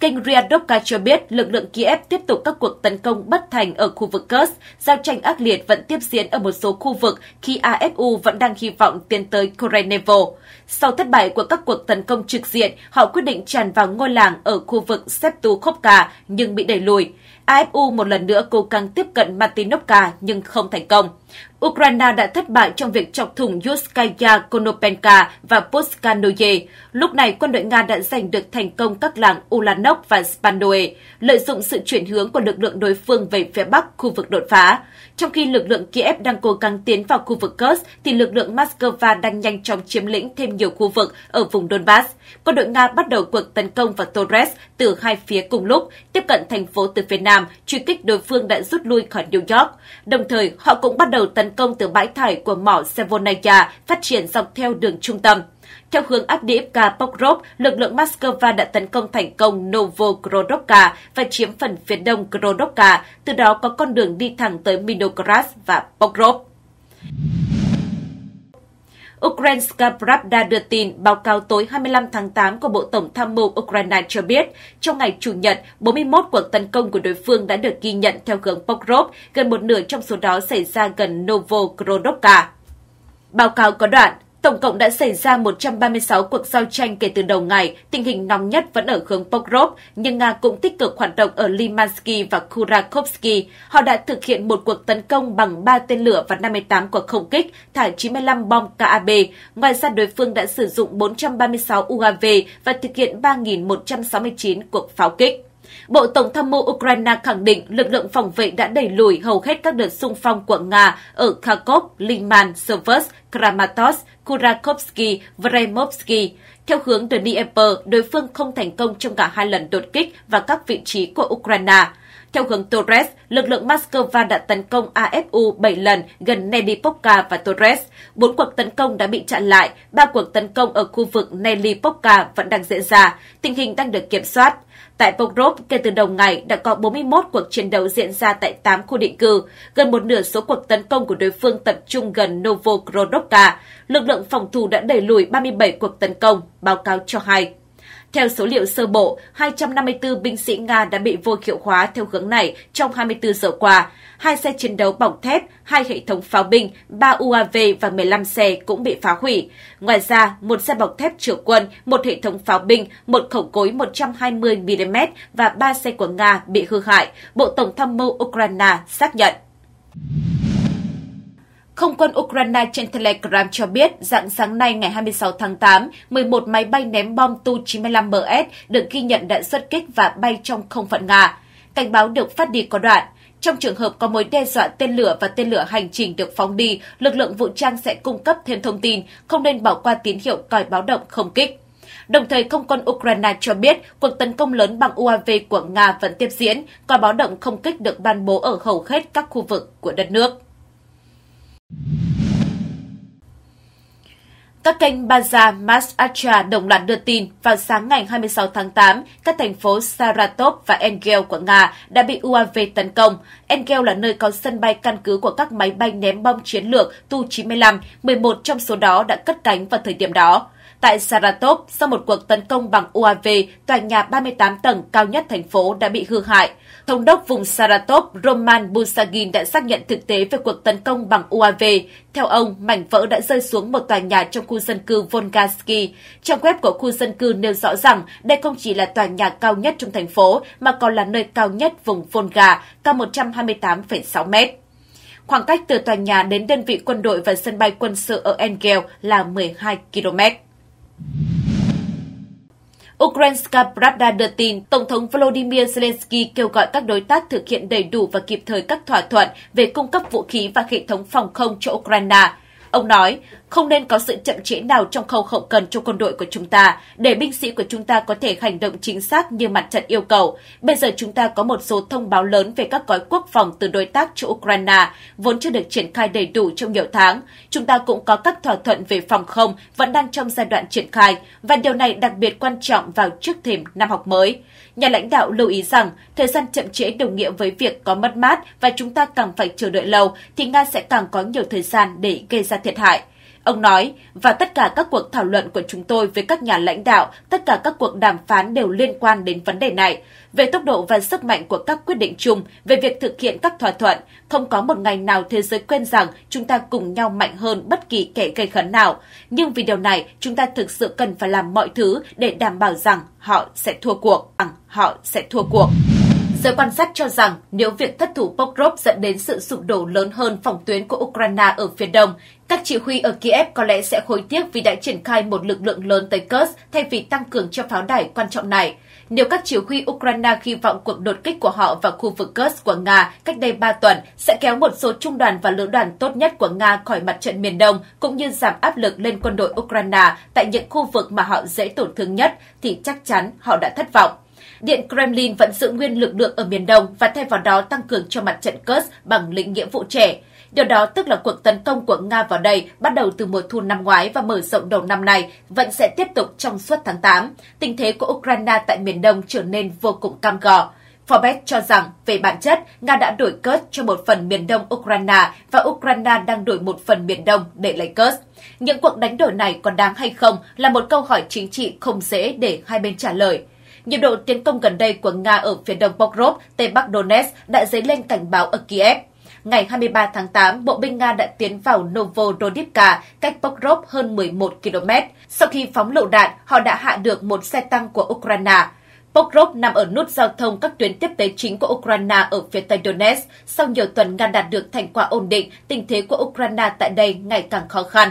B: Kênh Ryadovka cho biết lực lượng Kiev tiếp tục các cuộc tấn công bất thành ở khu vực Kurs, Giao tranh ác liệt vẫn tiếp diễn ở một số khu vực khi AFU vẫn đang hy vọng tiến tới Korenevo. Sau thất bại của các cuộc tấn công trực diện, họ quyết định tràn vào ngôi làng ở khu vực Septukovka nhưng bị đẩy lùi. AFU một lần nữa cố gắng tiếp cận Martinovka nhưng không thành công. Ukraine đã thất bại trong việc chọc thủng Yuskaya Konopenka và Poskanoye. Lúc này, quân đội Nga đã giành được thành công các làng Ulanok và Spanoe, lợi dụng sự chuyển hướng của lực lượng đối phương về phía bắc khu vực đột phá. Trong khi lực lượng Kiev đang cố gắng tiến vào khu vực Kursk, thì lực lượng Moscow đang nhanh chóng chiếm lĩnh thêm nhiều khu vực ở vùng Donbass. Quân đội Nga bắt đầu cuộc tấn công vào Torres từ hai phía cùng lúc, tiếp cận thành phố từ phía nam, truy kích đối phương đã rút lui khỏi New York. Đồng thời, họ cũng bắt đầu đầu tấn công từ bãi thải của mỏ Sevonaya phát triển dọc theo đường trung tâm. Theo hướng Abdiivka Pokrov, lực lượng Moscow đã tấn công thành công Novokrodovka và chiếm phần phía đông Krodovka, từ đó có con đường đi thẳng tới Minogorod và Pokrov. Ukrainska Pravda đưa tin báo cáo tối 25 tháng 8 của Bộ Tổng tham mưu Ukraine cho biết, trong ngày Chủ nhật, 41 cuộc tấn công của đối phương đã được ghi nhận theo hướng Pokrov, gần một nửa trong số đó xảy ra gần Novokrodovka. Báo cáo có đoạn, Tổng cộng đã xảy ra 136 cuộc giao tranh kể từ đầu ngày, tình hình nóng nhất vẫn ở hướng Pokrov, nhưng Nga cũng tích cực hoạt động ở Limansky và Kurakovsky. Họ đã thực hiện một cuộc tấn công bằng 3 tên lửa và 58 cuộc không kích, thả 95 bom KAB. Ngoài ra, đối phương đã sử dụng 436 UAV và thực hiện 3.169 cuộc pháo kích. Bộ Tổng tham mưu Ukraine khẳng định lực lượng phòng vệ đã đẩy lùi hầu hết các đợt xung phong của Nga ở Kharkov, Liman, Seversk, Kramatorsk, Kurakovsky Vremovsky. Theo hướng từ Dnieper, đối phương không thành công trong cả hai lần đột kích và các vị trí của Ukraine. Theo hướng Torres, lực lượng Moscow đã tấn công AFU 7 lần gần Nelipovka và Torres. Bốn cuộc tấn công đã bị chặn lại, ba cuộc tấn công ở khu vực Nelipovka vẫn đang diễn ra. Tình hình đang được kiểm soát. Tại Pokrov, kể từ đầu ngày đã có 41 cuộc chiến đấu diễn ra tại 8 khu định cư. Gần một nửa số cuộc tấn công của đối phương tập trung gần Novokrodovka. Lực lượng phòng thủ đã đẩy lùi 37 cuộc tấn công, báo cáo cho hay. Theo số liệu sơ bộ, 254 binh sĩ Nga đã bị vô hiệu hóa theo hướng này trong 24 giờ qua. Hai xe chiến đấu bọc thép, hai hệ thống pháo binh, ba UAV và 15 xe cũng bị phá hủy. Ngoài ra, một xe bọc thép chở quân, một hệ thống pháo binh, một khẩu cối 120mm và ba xe của Nga bị hư hại, Bộ Tổng tham mưu Ukraine xác nhận. Không quân Ukraine trên Telegram cho biết dạng sáng nay ngày 26 tháng 8, 11 máy bay ném bom Tu-95MS được ghi nhận đã xuất kích và bay trong không phận Nga. Cảnh báo được phát đi có đoạn. Trong trường hợp có mối đe dọa tên lửa và tên lửa hành trình được phóng đi, lực lượng vũ trang sẽ cung cấp thêm thông tin, không nên bỏ qua tín hiệu còi báo động không kích. Đồng thời, không quân Ukraine cho biết cuộc tấn công lớn bằng UAV của Nga vẫn tiếp diễn, còi báo động không kích được ban bố ở hầu hết các khu vực của đất nước. Các kênh Baza Mas Astra đồng loạt đưa tin vào sáng ngày 26 tháng 8, các thành phố Saratov và Engel của Nga đã bị UAV tấn công. Engel là nơi có sân bay căn cứ của các máy bay ném bom chiến lược Tu-95, 11 trong số đó đã cất cánh vào thời điểm đó. Tại Saratov, sau một cuộc tấn công bằng UAV, tòa nhà 38 tầng cao nhất thành phố đã bị hư hại. Thống đốc vùng Saratov Roman Busagin đã xác nhận thực tế về cuộc tấn công bằng UAV. Theo ông, mảnh vỡ đã rơi xuống một tòa nhà trong khu dân cư Volgaski. Trang web của khu dân cư nêu rõ rằng đây không chỉ là tòa nhà cao nhất trong thành phố, mà còn là nơi cao nhất vùng Volga, cao 128,6 mét. Khoảng cách từ tòa nhà đến đơn vị quân đội và sân bay quân sự ở Engel là 12 km. Ukrainska Pravda đưa tin Tổng thống Volodymyr Zelensky kêu gọi các đối tác thực hiện đầy đủ và kịp thời các thỏa thuận về cung cấp vũ khí và hệ thống phòng không cho Ukraine. Ông nói, không nên có sự chậm trễ nào trong khâu hậu cần cho quân đội của chúng ta để binh sĩ của chúng ta có thể hành động chính xác như mặt trận yêu cầu. Bây giờ chúng ta có một số thông báo lớn về các gói quốc phòng từ đối tác cho Ukraine vốn chưa được triển khai đầy đủ trong nhiều tháng. Chúng ta cũng có các thỏa thuận về phòng không vẫn đang trong giai đoạn triển khai và điều này đặc biệt quan trọng vào trước thềm năm học mới. Nhà lãnh đạo lưu ý rằng thời gian chậm trễ đồng nghĩa với việc có mất mát và chúng ta càng phải chờ đợi lâu thì Nga sẽ càng có nhiều thời gian để gây ra thiệt hại. Ông nói, và tất cả các cuộc thảo luận của chúng tôi với các nhà lãnh đạo, tất cả các cuộc đàm phán đều liên quan đến vấn đề này. Về tốc độ và sức mạnh của các quyết định chung, về việc thực hiện các thỏa thuận, không có một ngày nào thế giới quên rằng chúng ta cùng nhau mạnh hơn bất kỳ kẻ gây khấn nào. Nhưng vì điều này, chúng ta thực sự cần phải làm mọi thứ để đảm bảo rằng họ sẽ thua cuộc, rằng họ sẽ thua cuộc. Giới quan sát cho rằng nếu việc thất thủ Pokrov dẫn đến sự sụp đổ lớn hơn phòng tuyến của Ukraine ở phía đông, các chỉ huy ở Kiev có lẽ sẽ hối tiếc vì đã triển khai một lực lượng lớn tới Kursk thay vì tăng cường cho pháo đài quan trọng này. Nếu các chỉ huy Ukraine hy vọng cuộc đột kích của họ vào khu vực Kursk của Nga cách đây 3 tuần sẽ kéo một số trung đoàn và lữ đoàn tốt nhất của Nga khỏi mặt trận miền Đông, cũng như giảm áp lực lên quân đội Ukraine tại những khu vực mà họ dễ tổn thương nhất, thì chắc chắn họ đã thất vọng. Điện Kremlin vẫn giữ nguyên lực lượng ở miền Đông và thay vào đó tăng cường cho mặt trận Kursk bằng lĩnh nghĩa vụ trẻ. Điều đó tức là cuộc tấn công của Nga vào đây bắt đầu từ mùa thu năm ngoái và mở rộng đầu năm này vẫn sẽ tiếp tục trong suốt tháng 8. Tình thế của Ukraine tại miền Đông trở nên vô cùng cam gò. Forbes cho rằng, về bản chất, Nga đã đổi Kursk cho một phần miền đông Ukraine và Ukraine đang đổi một phần miền đông để lấy Kursk. Những cuộc đánh đổi này còn đáng hay không là một câu hỏi chính trị không dễ để hai bên trả lời. Nhiệt độ tiến công gần đây của Nga ở phía đông Pokrov, Tây Bắc Donetsk đã dấy lên cảnh báo ở Kiev ngày 23 tháng 8, bộ binh Nga đã tiến vào Novorodivka, cách Pokrov hơn 11 km. Sau khi phóng lựu đạn, họ đã hạ được một xe tăng của Ukraine. Pokrov nằm ở nút giao thông các tuyến tiếp tế chính của Ukraine ở phía tây Donetsk. Sau nhiều tuần Nga đạt được thành quả ổn định, tình thế của Ukraine tại đây ngày càng khó khăn.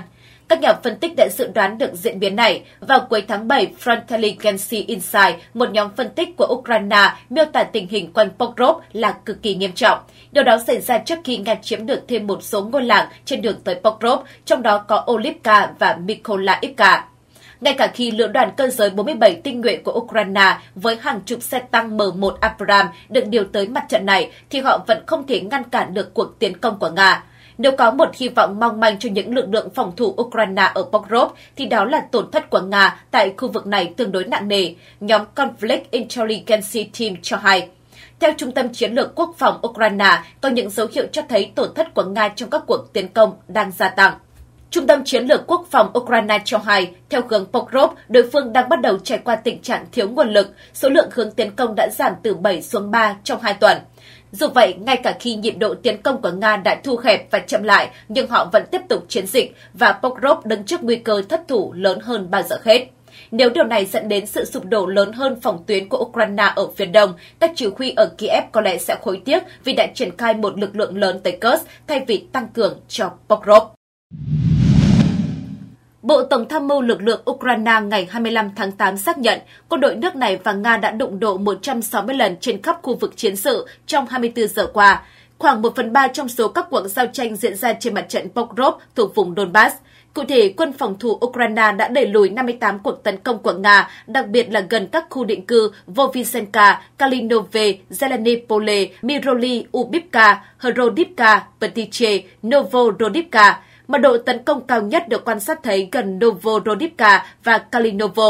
B: Các nhà phân tích đã dự đoán được diễn biến này. Vào cuối tháng 7, Frontaligency Insight, một nhóm phân tích của Ukraine, miêu tả tình hình quanh Pokrov là cực kỳ nghiêm trọng. Điều đó xảy ra trước khi Nga chiếm được thêm một số ngôi làng trên đường tới Pokrov, trong đó có Olivka và Mikolaivka ngay cả khi lữ đoàn cơ giới 47 tinh nhuệ của Ukraine với hàng chục xe tăng M1 Abram được điều tới mặt trận này, thì họ vẫn không thể ngăn cản được cuộc tiến công của Nga. Nếu có một hy vọng mong manh cho những lực lượng phòng thủ Ukraine ở Pokrov thì đó là tổn thất của Nga tại khu vực này tương đối nặng nề, nhóm Conflict Intelligence Team cho hay. Theo Trung tâm Chiến lược Quốc phòng Ukraine, có những dấu hiệu cho thấy tổn thất của Nga trong các cuộc tiến công đang gia tăng. Trung tâm Chiến lược Quốc phòng Ukraine cho hay, theo hướng Pokrov, đối phương đang bắt đầu trải qua tình trạng thiếu nguồn lực, số lượng hướng tiến công đã giảm từ 7 xuống 3 trong 2 tuần. Dù vậy, ngay cả khi nhịp độ tiến công của Nga đã thu hẹp và chậm lại, nhưng họ vẫn tiếp tục chiến dịch và Pokrov đứng trước nguy cơ thất thủ lớn hơn bao giờ hết. Nếu điều này dẫn đến sự sụp đổ lớn hơn phòng tuyến của Ukraine ở phía đông, các chỉ huy ở Kiev có lẽ sẽ khối tiếc vì đã triển khai một lực lượng lớn tới Kursk thay vì tăng cường cho Pokrov. Bộ Tổng tham mưu lực lượng Ukraine ngày 25 tháng 8 xác nhận quân đội nước này và Nga đã đụng độ 160 lần trên khắp khu vực chiến sự trong 24 giờ qua, khoảng 1 phần 3 trong số các cuộc giao tranh diễn ra trên mặt trận Pokrov thuộc vùng Donbass. Cụ thể, quân phòng thủ Ukraine đã đẩy lùi 58 cuộc tấn công của Nga, đặc biệt là gần các khu định cư Vovisenka, Kalinove, Zelenipole, Miroli, Ubivka, Hrodivka, Petiche, Novorodivka. Mật độ tấn công cao nhất được quan sát thấy gần Novorodivka và Kalinovo.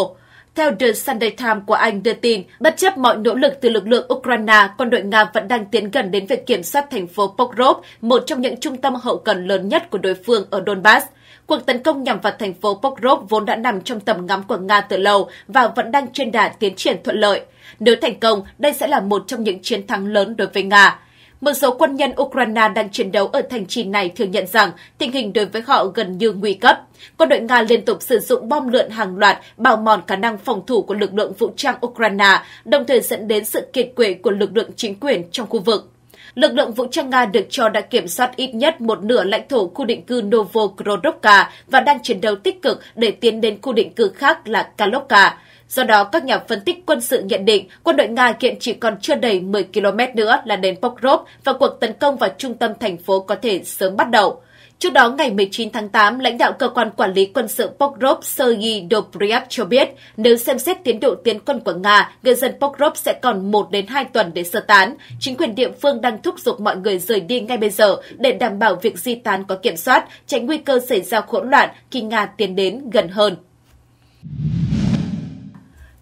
B: Theo The Sunday Times của Anh đưa tin, bất chấp mọi nỗ lực từ lực lượng Ukraine, quân đội Nga vẫn đang tiến gần đến việc kiểm soát thành phố Pokrov, một trong những trung tâm hậu cần lớn nhất của đối phương ở Donbass. Cuộc tấn công nhằm vào thành phố Pokrov vốn đã nằm trong tầm ngắm của Nga từ lâu và vẫn đang trên đà tiến triển thuận lợi. Nếu thành công, đây sẽ là một trong những chiến thắng lớn đối với Nga. Một số quân nhân Ukraine đang chiến đấu ở thành trì này thừa nhận rằng tình hình đối với họ gần như nguy cấp. Quân đội Nga liên tục sử dụng bom lượn hàng loạt bào mòn khả năng phòng thủ của lực lượng vũ trang Ukraine, đồng thời dẫn đến sự kiệt quệ của lực lượng chính quyền trong khu vực lực lượng vũ trang Nga được cho đã kiểm soát ít nhất một nửa lãnh thổ khu định cư Novokrodovka và đang chiến đấu tích cực để tiến đến khu định cư khác là Kalovka. Do đó, các nhà phân tích quân sự nhận định quân đội Nga hiện chỉ còn chưa đầy 10 km nữa là đến Pokrov và cuộc tấn công vào trung tâm thành phố có thể sớm bắt đầu. Trước đó, ngày 19 tháng 8, lãnh đạo cơ quan quản lý quân sự Pokrov Sergei Dobryak cho biết, nếu xem xét tiến độ tiến quân của Nga, người dân Pokrov sẽ còn 1 đến 2 tuần để sơ tán. Chính quyền địa phương đang thúc giục mọi người rời đi ngay bây giờ để đảm bảo việc di tán có kiểm soát, tránh nguy cơ xảy ra hỗn loạn khi Nga tiến đến gần hơn.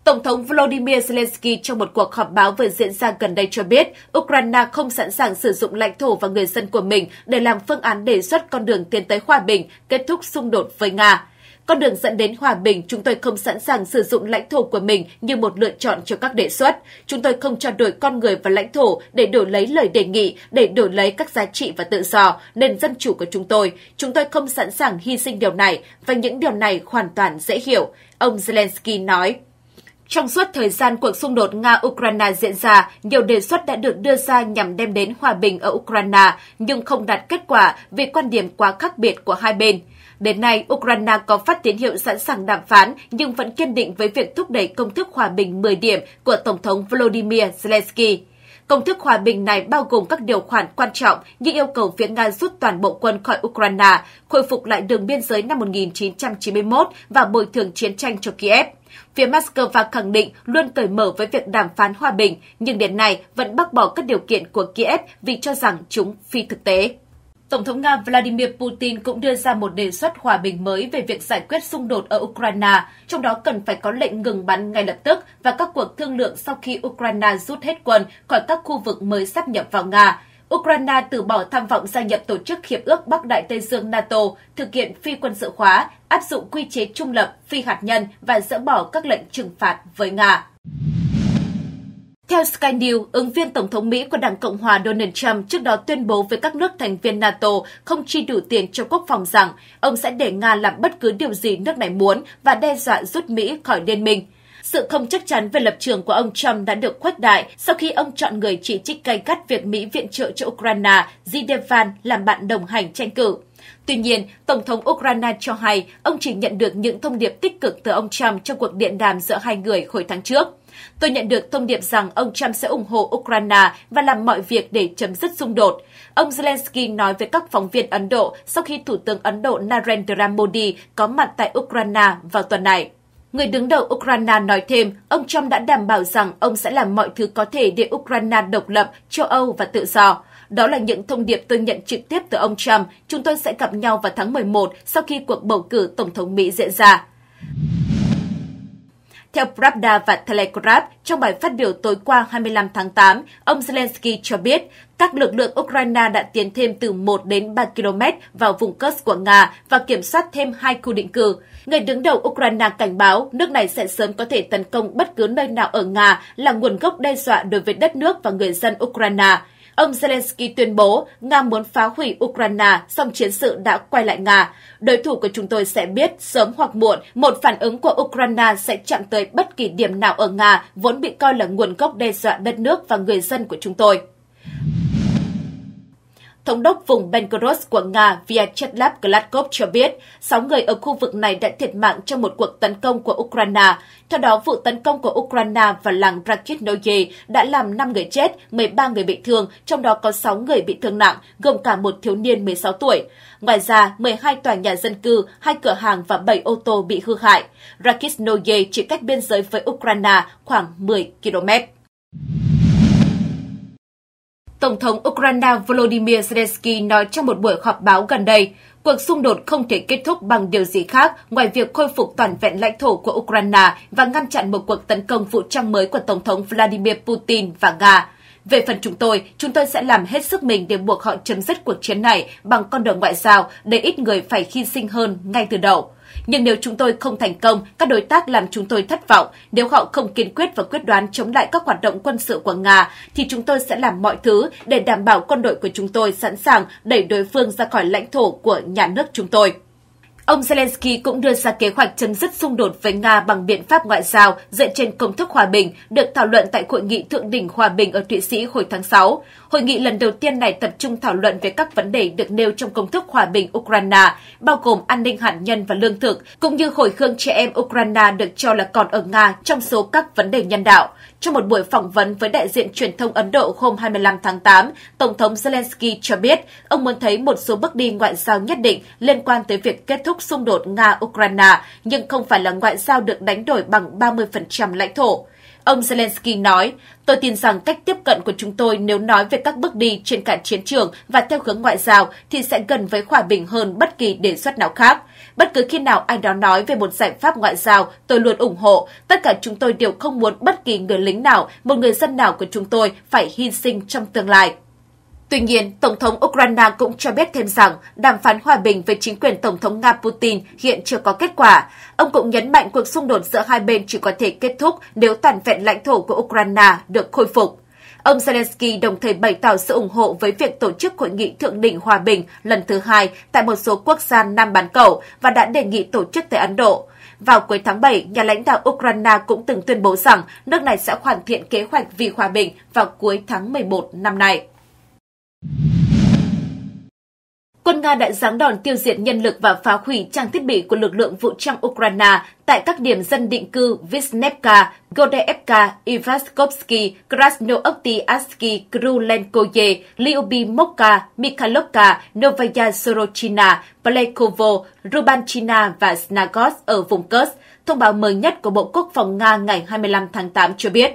B: Tổng thống Volodymyr Zelensky trong một cuộc họp báo vừa diễn ra gần đây cho biết Ukraine không sẵn sàng sử dụng lãnh thổ và người dân của mình để làm phương án đề xuất con đường tiến tới hòa bình, kết thúc xung đột với Nga. Con đường dẫn đến hòa bình, chúng tôi không sẵn sàng sử dụng lãnh thổ của mình như một lựa chọn cho các đề xuất. Chúng tôi không trao đổi con người và lãnh thổ để đổi lấy lời đề nghị, để đổi lấy các giá trị và tự do, nền dân chủ của chúng tôi. Chúng tôi không sẵn sàng hy sinh điều này, và những điều này hoàn toàn dễ hiểu, ông Zelensky nói. Trong suốt thời gian cuộc xung đột Nga-Ukraine diễn ra, nhiều đề xuất đã được đưa ra nhằm đem đến hòa bình ở Ukraine, nhưng không đạt kết quả vì quan điểm quá khác biệt của hai bên. Đến nay, Ukraine có phát tín hiệu sẵn sàng đàm phán nhưng vẫn kiên định với việc thúc đẩy công thức hòa bình 10 điểm của Tổng thống Volodymyr Zelensky. Công thức hòa bình này bao gồm các điều khoản quan trọng như yêu cầu phía Nga rút toàn bộ quân khỏi Ukraine, khôi phục lại đường biên giới năm 1991 và bồi thường chiến tranh cho Kiev. Phía Moscow khẳng định luôn cởi mở với việc đàm phán hòa bình, nhưng đến nay vẫn bác bỏ các điều kiện của Kiev vì cho rằng chúng phi thực tế. Tổng thống Nga Vladimir Putin cũng đưa ra một đề xuất hòa bình mới về việc giải quyết xung đột ở Ukraine, trong đó cần phải có lệnh ngừng bắn ngay lập tức và các cuộc thương lượng sau khi Ukraine rút hết quân khỏi các khu vực mới sắp nhập vào Nga. Ukraine từ bỏ tham vọng gia nhập tổ chức Hiệp ước Bắc Đại Tây Dương NATO, thực hiện phi quân sự hóa, áp dụng quy chế trung lập phi hạt nhân và dỡ bỏ các lệnh trừng phạt với Nga. Theo Sky News, ứng viên Tổng thống Mỹ của Đảng Cộng hòa Donald Trump trước đó tuyên bố với các nước thành viên NATO không chi đủ tiền cho quốc phòng rằng ông sẽ để Nga làm bất cứ điều gì nước này muốn và đe dọa rút Mỹ khỏi liên minh. Sự không chắc chắn về lập trường của ông Trump đã được khuếch đại sau khi ông chọn người chỉ trích gay gắt việc Mỹ viện trợ cho Ukraine, Zidevan làm bạn đồng hành tranh cử. Tuy nhiên, Tổng thống Ukraine cho hay ông chỉ nhận được những thông điệp tích cực từ ông Trump trong cuộc điện đàm giữa hai người hồi tháng trước. Tôi nhận được thông điệp rằng ông Trump sẽ ủng hộ Ukraine và làm mọi việc để chấm dứt xung đột. Ông Zelensky nói với các phóng viên Ấn Độ sau khi Thủ tướng Ấn Độ Narendra Modi có mặt tại Ukraine vào tuần này. Người đứng đầu Ukraine nói thêm, ông Trump đã đảm bảo rằng ông sẽ làm mọi thứ có thể để Ukraine độc lập, châu Âu và tự do. Đó là những thông điệp tôi nhận trực tiếp từ ông Trump. Chúng tôi sẽ gặp nhau vào tháng 11 sau khi cuộc bầu cử Tổng thống Mỹ diễn ra. Theo Pravda và Telegraph, trong bài phát biểu tối qua 25 tháng 8, ông Zelensky cho biết các lực lượng Ukraine đã tiến thêm từ 1 đến 3 km vào vùng Kursk của Nga và kiểm soát thêm hai khu định cư. Người đứng đầu Ukraine cảnh báo nước này sẽ sớm có thể tấn công bất cứ nơi nào ở Nga là nguồn gốc đe dọa đối với đất nước và người dân Ukraine. Ông Zelensky tuyên bố Nga muốn phá hủy Ukraine, song chiến sự đã quay lại Nga. Đối thủ của chúng tôi sẽ biết sớm hoặc muộn một phản ứng của Ukraine sẽ chạm tới bất kỳ điểm nào ở Nga vốn bị coi là nguồn gốc đe dọa đất nước và người dân của chúng tôi. Thống đốc vùng Belgorod của Nga Vyacheslav Gladkov cho biết, 6 người ở khu vực này đã thiệt mạng trong một cuộc tấn công của Ukraine. Theo đó, vụ tấn công của Ukraine và làng Rakhitnoye đã làm 5 người chết, 13 người bị thương, trong đó có 6 người bị thương nặng, gồm cả một thiếu niên 16 tuổi. Ngoài ra, 12 tòa nhà dân cư, hai cửa hàng và 7 ô tô bị hư hại. Rakhitnoye chỉ cách biên giới với Ukraine khoảng 10 km. Tổng thống Ukraine Volodymyr Zelensky nói trong một buổi họp báo gần đây, cuộc xung đột không thể kết thúc bằng điều gì khác ngoài việc khôi phục toàn vẹn lãnh thổ của Ukraine và ngăn chặn một cuộc tấn công vũ trang mới của Tổng thống Vladimir Putin và Nga. Về phần chúng tôi, chúng tôi sẽ làm hết sức mình để buộc họ chấm dứt cuộc chiến này bằng con đường ngoại giao để ít người phải hy sinh hơn ngay từ đầu. Nhưng nếu chúng tôi không thành công, các đối tác làm chúng tôi thất vọng. Nếu họ không kiên quyết và quyết đoán chống lại các hoạt động quân sự của Nga, thì chúng tôi sẽ làm mọi thứ để đảm bảo quân đội của chúng tôi sẵn sàng đẩy đối phương ra khỏi lãnh thổ của nhà nước chúng tôi. Ông Zelensky cũng đưa ra kế hoạch chấm dứt xung đột với Nga bằng biện pháp ngoại giao dựa trên công thức hòa bình được thảo luận tại hội nghị thượng đỉnh hòa bình ở Thụy Sĩ hồi tháng 6. Hội nghị lần đầu tiên này tập trung thảo luận về các vấn đề được nêu trong công thức hòa bình Ukraine, bao gồm an ninh hạt nhân và lương thực, cũng như hồi hương trẻ em Ukraine được cho là còn ở Nga trong số các vấn đề nhân đạo. Trong một buổi phỏng vấn với đại diện truyền thông Ấn Độ hôm 25 tháng 8, Tổng thống Zelensky cho biết ông muốn thấy một số bước đi ngoại giao nhất định liên quan tới việc kết thúc thúc xung đột Nga-Ukraine, nhưng không phải là ngoại giao được đánh đổi bằng 30% lãnh thổ. Ông Zelensky nói, tôi tin rằng cách tiếp cận của chúng tôi nếu nói về các bước đi trên cả chiến trường và theo hướng ngoại giao thì sẽ gần với hòa bình hơn bất kỳ đề xuất nào khác. Bất cứ khi nào ai đó nói về một giải pháp ngoại giao, tôi luôn ủng hộ. Tất cả chúng tôi đều không muốn bất kỳ người lính nào, một người dân nào của chúng tôi phải hy sinh trong tương lai. Tuy nhiên, Tổng thống Ukraine cũng cho biết thêm rằng đàm phán hòa bình với chính quyền Tổng thống Nga Putin hiện chưa có kết quả. Ông cũng nhấn mạnh cuộc xung đột giữa hai bên chỉ có thể kết thúc nếu toàn vẹn lãnh thổ của Ukraine được khôi phục. Ông Zelensky đồng thời bày tỏ sự ủng hộ với việc tổ chức hội nghị thượng đỉnh hòa bình lần thứ hai tại một số quốc gia Nam bán cầu và đã đề nghị tổ chức tại Ấn Độ. Vào cuối tháng 7, nhà lãnh đạo Ukraine cũng từng tuyên bố rằng nước này sẽ hoàn thiện kế hoạch vì hòa bình vào cuối tháng 11 năm nay. quân Nga đã giáng đòn tiêu diệt nhân lực và phá hủy trang thiết bị của lực lượng vũ trang Ukraine tại các điểm dân định cư Visnevka, Godeevka, Ivaskovsky, Krasnooptiatsky, Krulenkoye, Lyubimovka, Mikhailovka, Novaya Sorochina, Plekovo, Rubanchina và Snagos ở vùng Kursk, thông báo mới nhất của Bộ Quốc phòng Nga ngày 25 tháng 8 cho biết.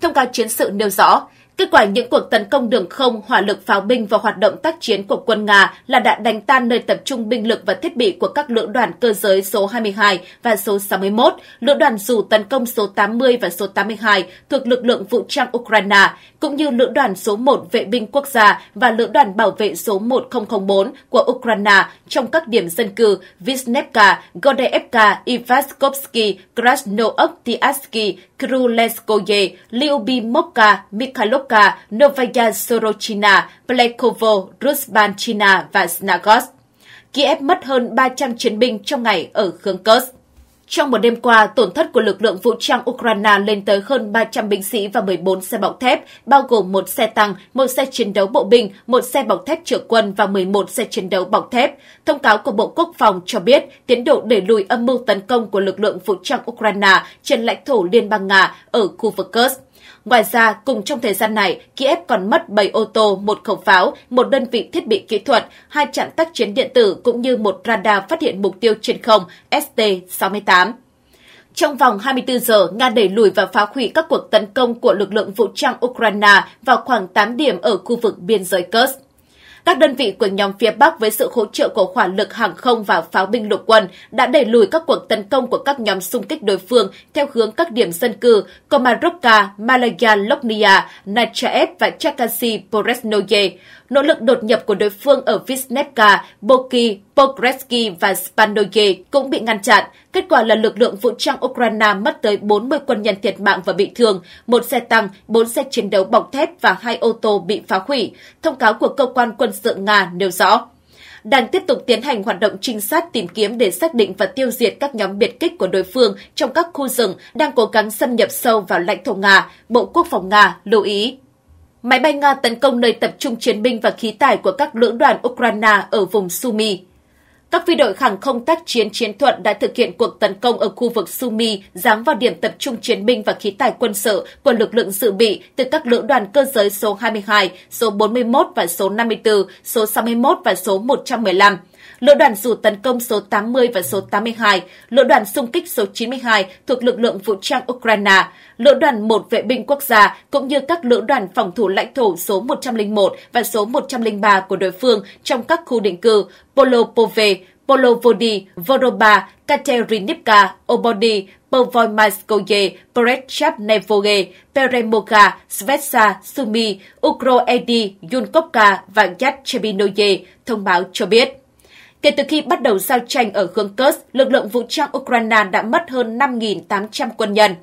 B: Thông cáo chiến sự nêu rõ, Kết quả những cuộc tấn công đường không, hỏa lực pháo binh và hoạt động tác chiến của quân Nga là đã đánh tan nơi tập trung binh lực và thiết bị của các lưỡng đoàn cơ giới số 22 và số 61, lưỡng đoàn dù tấn công số 80 và số 82 thuộc lực lượng vũ trang Ukraine, cũng như lữ đoàn số 1 vệ binh quốc gia và lữ đoàn bảo vệ số 1004 của Ukraine trong các điểm dân cư Visnevka, Godeevka, Ivaskovsky, Krasnooktiatsky, Kruleskoye, Lyubimovka, Mikhailov Vladivostok, Novaya Sorochina, Plekovo, Rusbanchina và Snagorsk. Kiev mất hơn 300 chiến binh trong ngày ở Kherson. Trong một đêm qua, tổn thất của lực lượng vũ trang Ukraine lên tới hơn 300 binh sĩ và 14 xe bọc thép, bao gồm một xe tăng, một xe chiến đấu bộ binh, một xe bọc thép chở quân và 11 xe chiến đấu bọc thép. Thông cáo của Bộ Quốc phòng cho biết tiến độ đẩy lùi âm mưu tấn công của lực lượng vũ trang Ukraine trên lãnh thổ Liên bang Nga ở khu vực Kursk. Ngoài ra, cùng trong thời gian này, Kiev còn mất 7 ô tô, một khẩu pháo, một đơn vị thiết bị kỹ thuật, hai trạm tác chiến điện tử cũng như một radar phát hiện mục tiêu trên không ST-68. Trong vòng 24 giờ, Nga đẩy lùi và phá hủy các cuộc tấn công của lực lượng vũ trang Ukraine vào khoảng 8 điểm ở khu vực biên giới Kursk. Các đơn vị của nhóm phía Bắc với sự hỗ trợ của hỏa lực hàng không và pháo binh lục quân đã đẩy lùi các cuộc tấn công của các nhóm xung kích đối phương theo hướng các điểm dân cư Komarovka, Malaya Loknia, Nachaev và Chakasi Poresnoye nỗ lực đột nhập của đối phương ở Visnevka, Boki, Pokreski và Spandoye cũng bị ngăn chặn. Kết quả là lực lượng vũ trang Ukraine mất tới 40 quân nhân thiệt mạng và bị thương, một xe tăng, bốn xe chiến đấu bọc thép và hai ô tô bị phá hủy. Thông cáo của cơ quan quân sự Nga nêu rõ đang tiếp tục tiến hành hoạt động trinh sát tìm kiếm để xác định và tiêu diệt các nhóm biệt kích của đối phương trong các khu rừng đang cố gắng xâm nhập sâu vào lãnh thổ Nga, Bộ Quốc phòng Nga lưu ý. Máy bay Nga tấn công nơi tập trung chiến binh và khí tài của các lữ đoàn Ukraine ở vùng Sumy. Các phi đội hàng không tác chiến chiến thuật đã thực hiện cuộc tấn công ở khu vực Sumy giáng vào điểm tập trung chiến binh và khí tài quân sự của lực lượng dự bị từ các lữ đoàn cơ giới số 22, số 41 và số 54, số 61 và số 115 lữ đoàn dù tấn công số 80 và số 82, lữ đoàn xung kích số 92 thuộc lực lượng vũ trang Ukraine, lữ đoàn 1 vệ binh quốc gia cũng như các lữ đoàn phòng thủ lãnh thổ số 101 và số 103 của đối phương trong các khu định cư Polopove, Polovody, Voroba, Katerinivka, Obody, Povoymaskoye, Perechabnevoye, Peremoga, Svetsa, Sumi, Ukroedi, Yunkovka và Yachebinoye, thông báo cho biết. Kể từ khi bắt đầu giao tranh ở hướng Kursk, lực lượng vũ trang Ukraine đã mất hơn 5.800 quân nhân.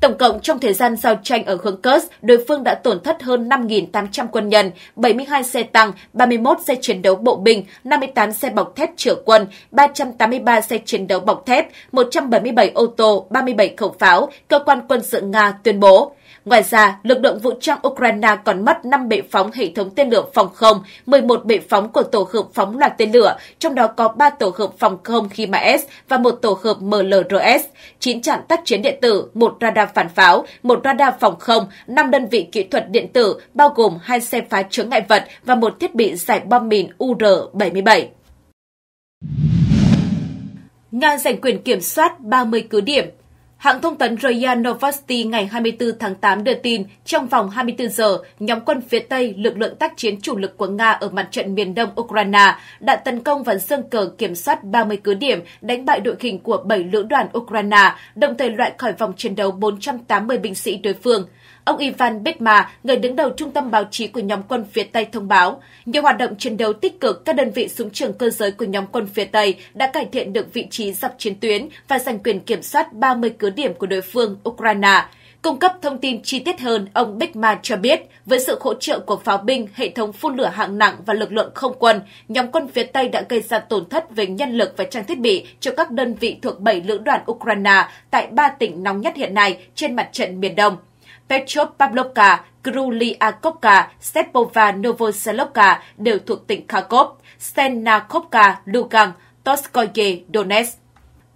B: Tổng cộng trong thời gian giao tranh ở hướng Kursk, đối phương đã tổn thất hơn 5.800 quân nhân, 72 xe tăng, 31 xe chiến đấu bộ binh, 58 xe bọc thép chở quân, 383 xe chiến đấu bọc thép, 177 ô tô, 37 khẩu pháo, cơ quan quân sự Nga tuyên bố. Ngoài ra, lực lượng vũ trang Ukraine còn mất 5 bệ phóng hệ thống tên lửa phòng không, 11 bệ phóng của tổ hợp phóng loạt tên lửa, trong đó có 3 tổ hợp phòng không HIMARS và một tổ hợp MLRS, 9 trạm tác chiến điện tử, một radar phản pháo, một radar phòng không, 5 đơn vị kỹ thuật điện tử bao gồm hai xe phá chướng ngại vật và một thiết bị giải bom mìn UR-77. Nga giành quyền kiểm soát 30 cứ điểm Hãng thông tấn Royal Novosti ngày 24 tháng 8 đưa tin, trong vòng 24 giờ, nhóm quân phía Tây, lực lượng tác chiến chủ lực của Nga ở mặt trận miền đông Ukraine đã tấn công và dương cờ kiểm soát 30 cứ điểm, đánh bại đội hình của 7 lữ đoàn Ukraine, đồng thời loại khỏi vòng chiến đấu 480 binh sĩ đối phương. Ông Ivan Bekma, người đứng đầu trung tâm báo chí của nhóm quân phía Tây thông báo, nhiều hoạt động chiến đấu tích cực, các đơn vị súng trường cơ giới của nhóm quân phía Tây đã cải thiện được vị trí dọc chiến tuyến và giành quyền kiểm soát 30 cứ điểm của đối phương Ukraine. Cung cấp thông tin chi tiết hơn, ông Bickman cho biết, với sự hỗ trợ của pháo binh, hệ thống phun lửa hạng nặng và lực lượng không quân, nhóm quân phía Tây đã gây ra tổn thất về nhân lực và trang thiết bị cho các đơn vị thuộc 7 lữ đoàn Ukraine tại ba tỉnh nóng nhất hiện nay trên mặt trận miền Đông. Petropavlovka, Kruliakovka, Stepova Novoselovka đều thuộc tỉnh Kharkov, Stenakovka, Lugan, Toskoye, Donetsk.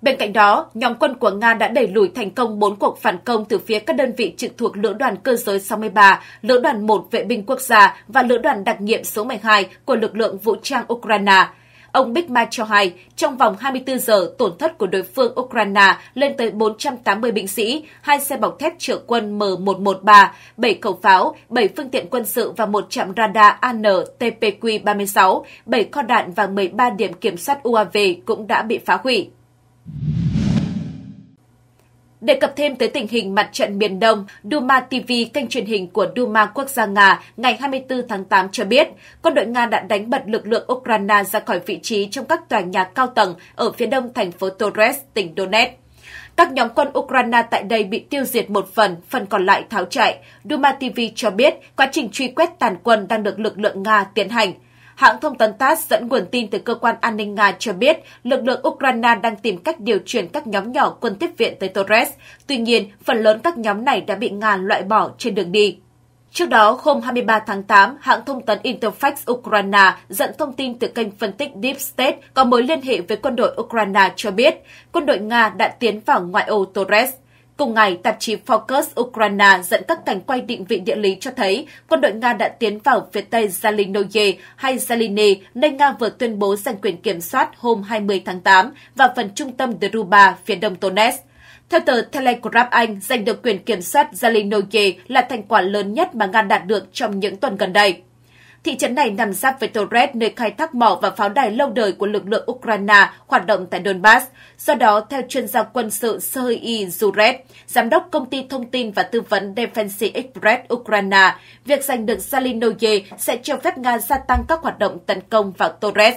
B: Bên cạnh đó, nhóm quân của Nga đã đẩy lùi thành công 4 cuộc phản công từ phía các đơn vị trực thuộc Lữ đoàn Cơ giới 63, Lữ đoàn 1 Vệ binh Quốc gia và Lữ đoàn đặc nhiệm số 12 của lực lượng vũ trang Ukraine – Ông Bigma cho hay, trong vòng 24 giờ, tổn thất của đối phương Ukraine lên tới 480 binh sĩ, hai xe bọc thép chở quân M113, 7 khẩu pháo, 7 phương tiện quân sự và một trạm radar an 36 7 kho đạn và 13 điểm kiểm soát UAV cũng đã bị phá hủy. Đề cập thêm tới tình hình mặt trận Miền Đông, Duma TV, kênh truyền hình của Duma Quốc gia Nga, ngày 24 tháng 8 cho biết, quân đội Nga đã đánh bật lực lượng Ukraine ra khỏi vị trí trong các tòa nhà cao tầng ở phía đông thành phố Torres, tỉnh Donetsk. Các nhóm quân Ukraine tại đây bị tiêu diệt một phần, phần còn lại tháo chạy. Duma TV cho biết quá trình truy quét tàn quân đang được lực lượng Nga tiến hành. Hãng thông tấn TASS dẫn nguồn tin từ cơ quan an ninh Nga cho biết lực lượng Ukraine đang tìm cách điều chuyển các nhóm nhỏ quân tiếp viện tới Torres. Tuy nhiên, phần lớn các nhóm này đã bị Nga loại bỏ trên đường đi. Trước đó, hôm 23 tháng 8, hãng thông tấn Interfax Ukraine dẫn thông tin từ kênh phân tích Deep State có mối liên hệ với quân đội Ukraine cho biết quân đội Nga đã tiến vào ngoại ô Torres. Cùng ngày, tạp chí Focus Ukraine dẫn các cảnh quay định vị địa lý cho thấy quân đội Nga đã tiến vào phía tây Zalinoye hay Zaliny, nơi Nga vừa tuyên bố giành quyền kiểm soát hôm 20 tháng 8 và phần trung tâm Druba phía đông Donetsk. Theo tờ Telegraph Anh, giành được quyền kiểm soát Zalinoye là thành quả lớn nhất mà Nga đạt được trong những tuần gần đây. Thị trấn này nằm giáp với Torres, nơi khai thác mỏ và pháo đài lâu đời của lực lượng Ukraine hoạt động tại Donbass. Do đó, theo chuyên gia quân sự Sergei Zuret, giám đốc công ty thông tin và tư vấn Defense Express Ukraine, việc giành được Zalinoye sẽ cho phép Nga gia tăng các hoạt động tấn công vào Torres.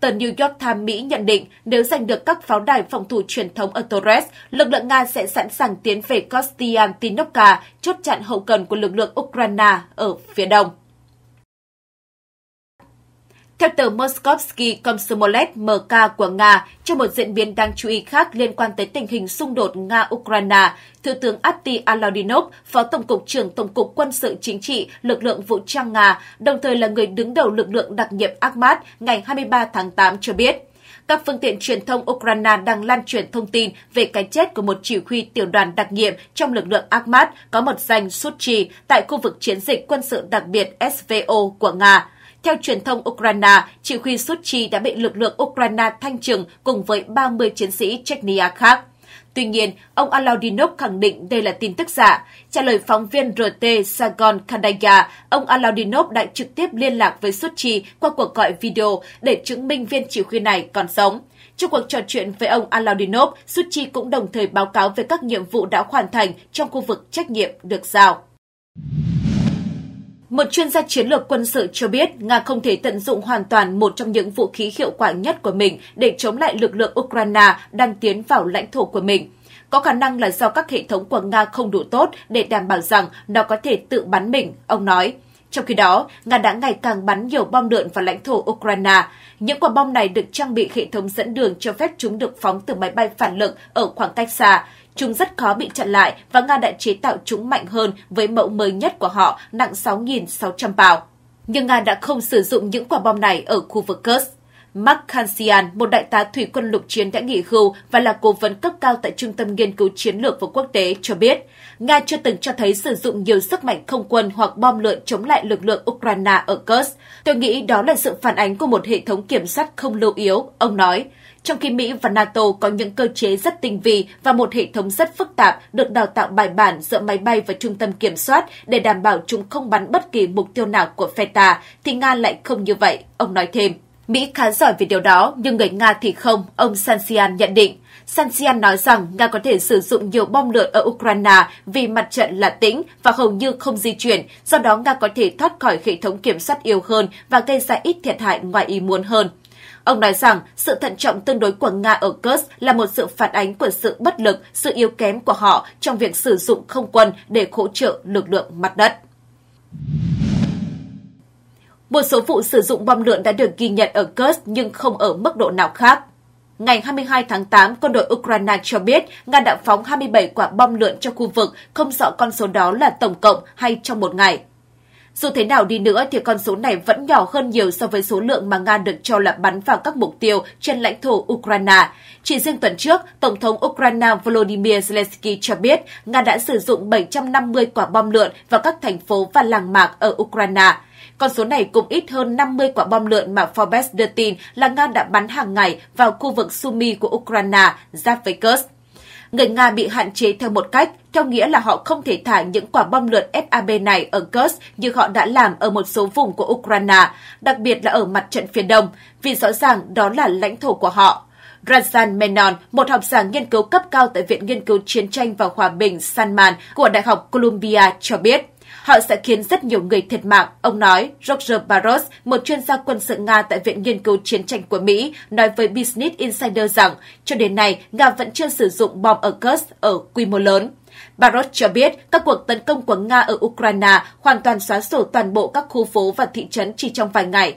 B: Tờ New York Times Mỹ nhận định nếu giành được các pháo đài phòng thủ truyền thống ở Torres, lực lượng Nga sẽ sẵn sàng tiến về Kostiantynivka, chốt chặn hậu cần của lực lượng Ukraine ở phía đông. Theo tờ Moskovsky Komsomolets MK của Nga, trong một diễn biến đáng chú ý khác liên quan tới tình hình xung đột Nga-Ukraine, Thượng tướng Ati Alaudinov, Phó Tổng cục trưởng Tổng cục Quân sự Chính trị lực lượng vũ trang Nga, đồng thời là người đứng đầu lực lượng đặc nhiệm Akhmat ngày 23 tháng 8 cho biết các phương tiện truyền thông Ukraine đang lan truyền thông tin về cái chết của một chỉ huy tiểu đoàn đặc nhiệm trong lực lượng Akhmat có mật danh Sutchi tại khu vực chiến dịch quân sự đặc biệt SVO của Nga. Theo truyền thông Ukraine, chỉ huy Sochi đã bị lực lượng Ukraine thanh trừng cùng với 30 chiến sĩ Chechnya khác. Tuy nhiên, ông Alaudinov khẳng định đây là tin tức giả. Trả lời phóng viên RT Sagon Kandaya, ông Alaudinov đã trực tiếp liên lạc với Sochi qua cuộc gọi video để chứng minh viên chỉ huy này còn sống. Trong cuộc trò chuyện với ông Alaudinov, Sochi cũng đồng thời báo cáo về các nhiệm vụ đã hoàn thành trong khu vực trách nhiệm được giao. Một chuyên gia chiến lược quân sự cho biết Nga không thể tận dụng hoàn toàn một trong những vũ khí hiệu quả nhất của mình để chống lại lực lượng Ukraine đang tiến vào lãnh thổ của mình. Có khả năng là do các hệ thống của Nga không đủ tốt để đảm bảo rằng nó có thể tự bắn mình, ông nói. Trong khi đó, Nga đã ngày càng bắn nhiều bom lượn vào lãnh thổ Ukraine. Những quả bom này được trang bị hệ thống dẫn đường cho phép chúng được phóng từ máy bay phản lực ở khoảng cách xa, chúng rất khó bị chặn lại và Nga đã chế tạo chúng mạnh hơn với mẫu mới nhất của họ nặng 6.600 bào. Nhưng Nga đã không sử dụng những quả bom này ở khu vực Kursk. Mark Kansian, một đại tá thủy quân lục chiến đã nghỉ hưu và là cố vấn cấp cao tại Trung tâm Nghiên cứu Chiến lược và Quốc tế, cho biết Nga chưa từng cho thấy sử dụng nhiều sức mạnh không quân hoặc bom lượn chống lại lực lượng Ukraine ở Kursk. Tôi nghĩ đó là sự phản ánh của một hệ thống kiểm soát không lưu yếu, ông nói. Trong khi Mỹ và NATO có những cơ chế rất tinh vi và một hệ thống rất phức tạp được đào tạo bài bản giữa máy bay và trung tâm kiểm soát để đảm bảo chúng không bắn bất kỳ mục tiêu nào của phe ta, thì Nga lại không như vậy, ông nói thêm. Mỹ khá giỏi về điều đó, nhưng người Nga thì không, ông Sansian nhận định. Sansian nói rằng Nga có thể sử dụng nhiều bom lượn ở Ukraine vì mặt trận là tĩnh và hầu như không di chuyển, do đó Nga có thể thoát khỏi hệ thống kiểm soát yếu hơn và gây ra ít thiệt hại ngoài ý muốn hơn. Ông nói rằng sự thận trọng tương đối của Nga ở Kursk là một sự phản ánh của sự bất lực, sự yếu kém của họ trong việc sử dụng không quân để hỗ trợ lực lượng mặt đất. Một số vụ sử dụng bom lượn đã được ghi nhận ở Kursk nhưng không ở mức độ nào khác. Ngày 22 tháng 8, quân đội Ukraine cho biết Nga đã phóng 27 quả bom lượn cho khu vực, không rõ con số đó là tổng cộng hay trong một ngày. Dù thế nào đi nữa thì con số này vẫn nhỏ hơn nhiều so với số lượng mà Nga được cho là bắn vào các mục tiêu trên lãnh thổ Ukraine. Chỉ riêng tuần trước, Tổng thống Ukraine Volodymyr Zelensky cho biết Nga đã sử dụng 750 quả bom lượn vào các thành phố và làng mạc ở Ukraine. Con số này cũng ít hơn 50 quả bom lượn mà Forbes đưa tin là Nga đã bắn hàng ngày vào khu vực Sumy của Ukraine, giáp với Kursk. Người Nga bị hạn chế theo một cách, theo nghĩa là họ không thể thả những quả bom lượt FAB này ở Kursk như họ đã làm ở một số vùng của Ukraine, đặc biệt là ở mặt trận phía đông, vì rõ ràng đó là lãnh thổ của họ. Razan Menon, một học giả nghiên cứu cấp cao tại Viện Nghiên cứu Chiến tranh và Hòa bình Sanman của Đại học Columbia cho biết, Họ sẽ khiến rất nhiều người thiệt mạng, ông nói. Roger Barros, một chuyên gia quân sự Nga tại Viện Nghiên cứu Chiến tranh của Mỹ, nói với Business Insider rằng cho đến nay, Nga vẫn chưa sử dụng bom ở Kursk ở quy mô lớn. Barros cho biết các cuộc tấn công của Nga ở Ukraine hoàn toàn xóa sổ toàn bộ các khu phố và thị trấn chỉ trong vài ngày.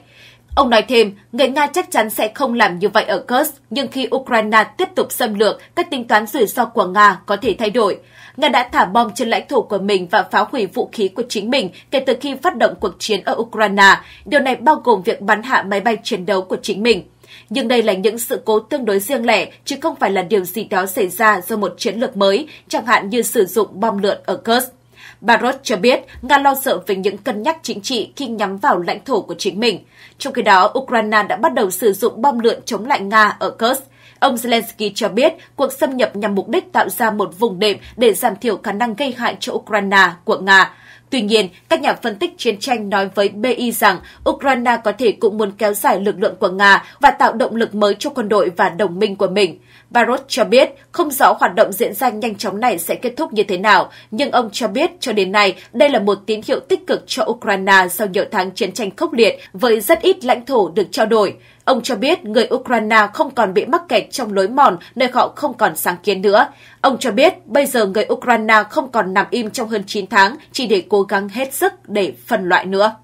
B: Ông nói thêm, người Nga chắc chắn sẽ không làm như vậy ở Kursk, nhưng khi Ukraine tiếp tục xâm lược, các tính toán rủi ro của Nga có thể thay đổi. Nga đã thả bom trên lãnh thổ của mình và phá hủy vũ khí của chính mình kể từ khi phát động cuộc chiến ở Ukraine. Điều này bao gồm việc bắn hạ máy bay chiến đấu của chính mình. Nhưng đây là những sự cố tương đối riêng lẻ, chứ không phải là điều gì đó xảy ra do một chiến lược mới, chẳng hạn như sử dụng bom lượn ở Kursk. Barros cho biết Nga lo sợ về những cân nhắc chính trị khi nhắm vào lãnh thổ của chính mình. Trong khi đó, Ukraine đã bắt đầu sử dụng bom lượn chống lại Nga ở Kursk. Ông Zelensky cho biết cuộc xâm nhập nhằm mục đích tạo ra một vùng đệm để giảm thiểu khả năng gây hại cho Ukraine của Nga. Tuy nhiên, các nhà phân tích chiến tranh nói với BI rằng Ukraine có thể cũng muốn kéo dài lực lượng của Nga và tạo động lực mới cho quân đội và đồng minh của mình. Barros cho biết không rõ hoạt động diễn ra nhanh chóng này sẽ kết thúc như thế nào, nhưng ông cho biết cho đến nay đây là một tín hiệu tích cực cho Ukraine sau nhiều tháng chiến tranh khốc liệt với rất ít lãnh thổ được trao đổi. Ông cho biết người Ukraine không còn bị mắc kẹt trong lối mòn nơi họ không còn sáng kiến nữa. Ông cho biết bây giờ người Ukraine không còn nằm im trong hơn 9 tháng chỉ để cố gắng hết sức để phân loại nữa.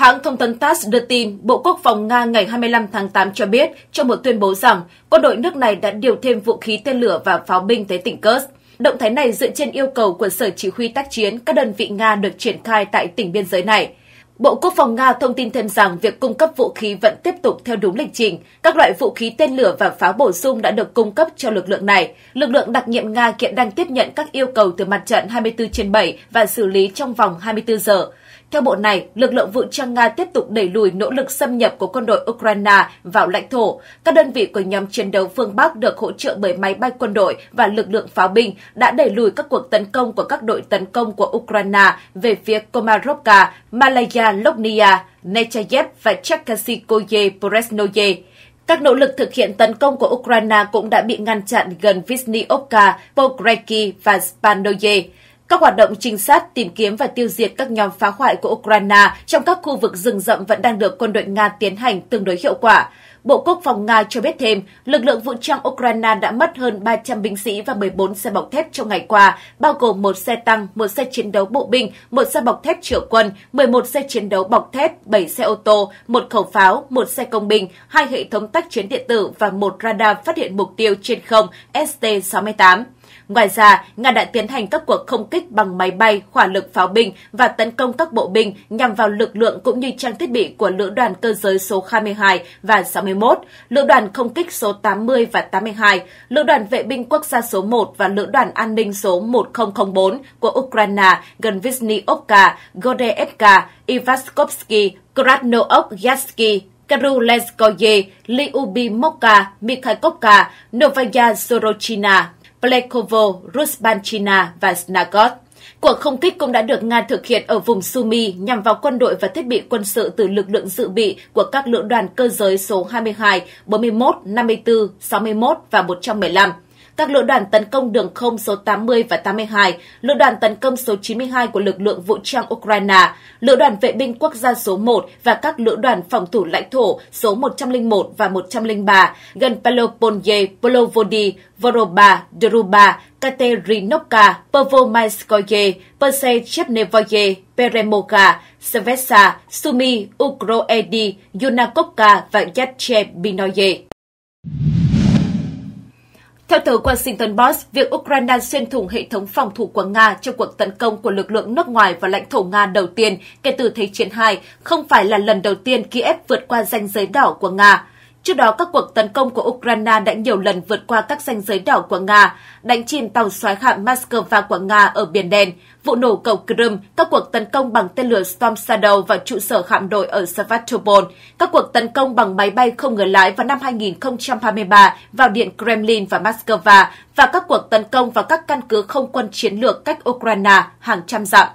B: Hãng thông tấn TASS đưa tin, Bộ Quốc phòng Nga ngày 25 tháng 8 cho biết trong một tuyên bố rằng quân đội nước này đã điều thêm vũ khí tên lửa và pháo binh tới tỉnh Kursk. Động thái này dựa trên yêu cầu của Sở Chỉ huy tác chiến các đơn vị Nga được triển khai tại tỉnh biên giới này. Bộ Quốc phòng Nga thông tin thêm rằng việc cung cấp vũ khí vẫn tiếp tục theo đúng lịch trình. Các loại vũ khí tên lửa và pháo bổ sung đã được cung cấp cho lực lượng này. Lực lượng đặc nhiệm Nga hiện đang tiếp nhận các yêu cầu từ mặt trận 24 trên 7 và xử lý trong vòng 24 giờ. Theo bộ này, lực lượng vũ trang Nga tiếp tục đẩy lùi nỗ lực xâm nhập của quân đội Ukraine vào lãnh thổ. Các đơn vị của nhóm chiến đấu phương Bắc được hỗ trợ bởi máy bay quân đội và lực lượng pháo binh đã đẩy lùi các cuộc tấn công của các đội tấn công của Ukraine về phía Komarovka, Malaya, Loknia, Nechayev và Cherkasikoye, presnoye Các nỗ lực thực hiện tấn công của Ukraine cũng đã bị ngăn chặn gần Vizhnyovka, Pogreki và Spanoye. Các hoạt động trinh sát, tìm kiếm và tiêu diệt các nhóm phá hoại của Ukraine trong các khu vực rừng rậm vẫn đang được quân đội Nga tiến hành tương đối hiệu quả. Bộ Quốc phòng Nga cho biết thêm, lực lượng vũ trang Ukraine đã mất hơn 300 binh sĩ và 14 xe bọc thép trong ngày qua, bao gồm một xe tăng, một xe chiến đấu bộ binh, một xe bọc thép chở quân, 11 xe chiến đấu bọc thép, 7 xe ô tô, một khẩu pháo, một xe công binh, hai hệ thống tác chiến điện tử và một radar phát hiện mục tiêu trên không ST-68. Ngoài ra, Nga đã tiến hành các cuộc không kích bằng máy bay, hỏa lực pháo binh và tấn công các bộ binh nhằm vào lực lượng cũng như trang thiết bị của lữ đoàn cơ giới số 22 và 61, lữ đoàn không kích số 80 và 82, lữ đoàn vệ binh quốc gia số 1 và lữ đoàn an ninh số 1004 của Ukraine gần Vizhnyovka, Godeevka, Ivaskovsky, Krasnoyarsk, karuleskoye, Liubimovka, Mikhailovka, Novaya Sorochina. Plekovo, Rusbanchina và Snagov. Cuộc không kích cũng đã được Nga thực hiện ở vùng Sumi nhằm vào quân đội và thiết bị quân sự từ lực lượng dự bị của các lữ đoàn cơ giới số 22, 41, 54, 61 và 115 các lữ đoàn tấn công đường không số 80 và 82, lữ đoàn tấn công số 92 của lực lượng vũ trang Ukraine, lữ đoàn vệ binh quốc gia số 1 và các lữ đoàn phòng thủ lãnh thổ số 101 và 103 gần Peloponnese, Polovody, Voroba, Druba, Katerinovka, Pervomaiskoye, Persechevnevoye, Peremoka, Svesa, Sumi, Ukroedi, Yunakovka và Yachebinoye. Theo tờ Washington Post, việc Ukraine xuyên thủng hệ thống phòng thủ của Nga trong cuộc tấn công của lực lượng nước ngoài vào lãnh thổ Nga đầu tiên kể từ Thế chiến II không phải là lần đầu tiên Kiev vượt qua ranh giới đỏ của Nga. Trước đó, các cuộc tấn công của Ukraine đã nhiều lần vượt qua các danh giới đỏ của Nga, đánh chìm tàu soái hạm Moscow của Nga ở Biển Đen, vụ nổ cầu Crimea, các cuộc tấn công bằng tên lửa Storm Shadow vào trụ sở hạm đội ở Sevastopol, các cuộc tấn công bằng máy bay không người lái vào năm 2023 vào điện Kremlin và Moscow và các cuộc tấn công vào các căn cứ không quân chiến lược cách Ukraine hàng trăm dặm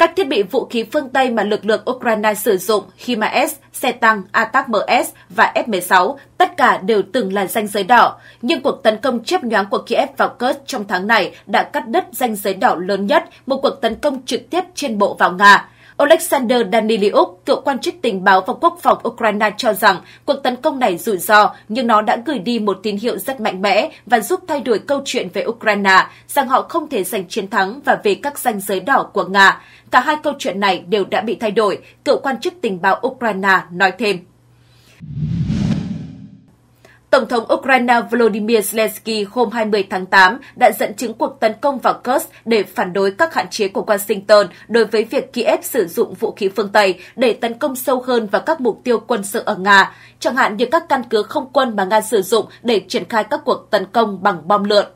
B: các thiết bị vũ khí phương Tây mà lực lượng Ukraine sử dụng HIMARS, xe tăng ATACMS và F-16 tất cả đều từng là danh giới đỏ. Nhưng cuộc tấn công chớp nhoáng của Kiev vào Kursk trong tháng này đã cắt đứt danh giới đỏ lớn nhất, một cuộc tấn công trực tiếp trên bộ vào Nga. Oleksandr Daniliuk, cựu quan chức tình báo và quốc phòng Ukraine cho rằng cuộc tấn công này rủi ro nhưng nó đã gửi đi một tín hiệu rất mạnh mẽ và giúp thay đổi câu chuyện về Ukraine rằng họ không thể giành chiến thắng và về các ranh giới đỏ của Nga. Cả hai câu chuyện này đều đã bị thay đổi, cựu quan chức tình báo Ukraine nói thêm. Tổng thống Ukraine Volodymyr Zelensky hôm 20 tháng 8 đã dẫn chứng cuộc tấn công vào Kursk để phản đối các hạn chế của Washington đối với việc Kiev sử dụng vũ khí phương Tây để tấn công sâu hơn vào các mục tiêu quân sự ở Nga, chẳng hạn như các căn cứ không quân mà Nga sử dụng để triển khai các cuộc tấn công bằng bom lượn.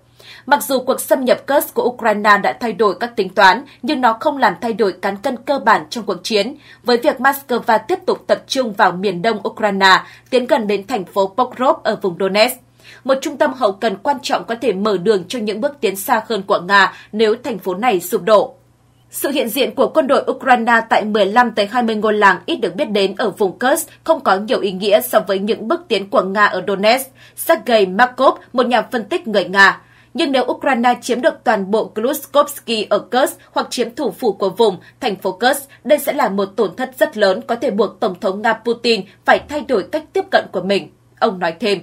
B: Mặc dù cuộc xâm nhập Kursk của Ukraine đã thay đổi các tính toán, nhưng nó không làm thay đổi cán cân cơ bản trong cuộc chiến. Với việc Moscow tiếp tục tập trung vào miền đông Ukraine, tiến gần đến thành phố Pokrov ở vùng Donetsk một trung tâm hậu cần quan trọng có thể mở đường cho những bước tiến xa hơn của Nga nếu thành phố này sụp đổ. Sự hiện diện của quân đội Ukraine tại 15 tới 20 ngôi làng ít được biết đến ở vùng Kursk không có nhiều ý nghĩa so với những bước tiến của Nga ở Donetsk. Sergei Markov, một nhà phân tích người Nga, nhưng nếu Ukraine chiếm được toàn bộ Kluskovsky ở Kursk hoặc chiếm thủ phủ của vùng, thành phố Kursk, đây sẽ là một tổn thất rất lớn có thể buộc Tổng thống Nga Putin phải thay đổi cách tiếp cận của mình. Ông nói thêm.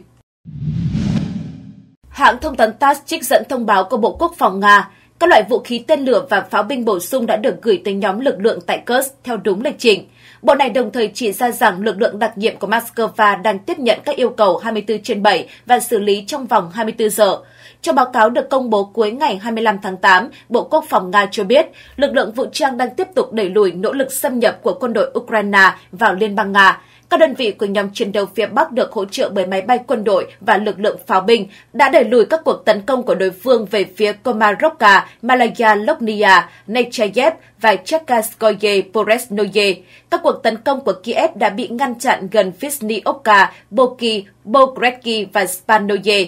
B: Hãng thông tấn TASS trích dẫn thông báo của Bộ Quốc phòng Nga các loại vũ khí tên lửa và pháo binh bổ sung đã được gửi tới nhóm lực lượng tại Kursk theo đúng lịch trình. Bộ này đồng thời chỉ ra rằng lực lượng đặc nhiệm của Moscow đang tiếp nhận các yêu cầu 24 trên 7 và xử lý trong vòng 24 giờ. Trong báo cáo được công bố cuối ngày 25 tháng 8, Bộ Quốc phòng Nga cho biết lực lượng vũ trang đang tiếp tục đẩy lùi nỗ lực xâm nhập của quân đội Ukraine vào Liên bang Nga. Các đơn vị của nhóm chiến đấu phía Bắc được hỗ trợ bởi máy bay quân đội và lực lượng pháo binh đã đẩy lùi các cuộc tấn công của đối phương về phía Komarovka, Malaya Loknia, Nechayev và Chekasskoye Poresnoye. Các cuộc tấn công của Kiev đã bị ngăn chặn gần Visniovka, Boki, Bogretki và Spanoye.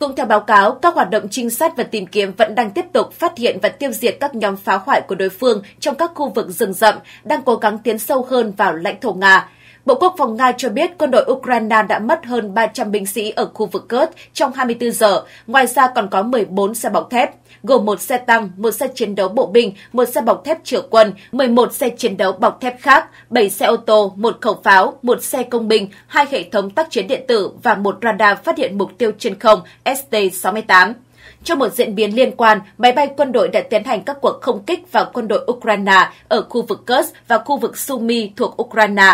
B: Cũng theo báo cáo, các hoạt động trinh sát và tìm kiếm vẫn đang tiếp tục phát hiện và tiêu diệt các nhóm phá hoại của đối phương trong các khu vực rừng rậm, đang cố gắng tiến sâu hơn vào lãnh thổ Nga. Bộ Quốc phòng Nga cho biết quân đội Ukraine đã mất hơn 300 binh sĩ ở khu vực Kurd trong 24 giờ, ngoài ra còn có 14 xe bọc thép, gồm một xe tăng, một xe chiến đấu bộ binh, một xe bọc thép chở quân, 11 xe chiến đấu bọc thép khác, 7 xe ô tô, một khẩu pháo, một xe công binh, hai hệ thống tác chiến điện tử và một radar phát hiện mục tiêu trên không ST-68. Trong một diễn biến liên quan, máy bay quân đội đã tiến hành các cuộc không kích vào quân đội Ukraine ở khu vực Kursk và khu vực Sumy thuộc Ukraine.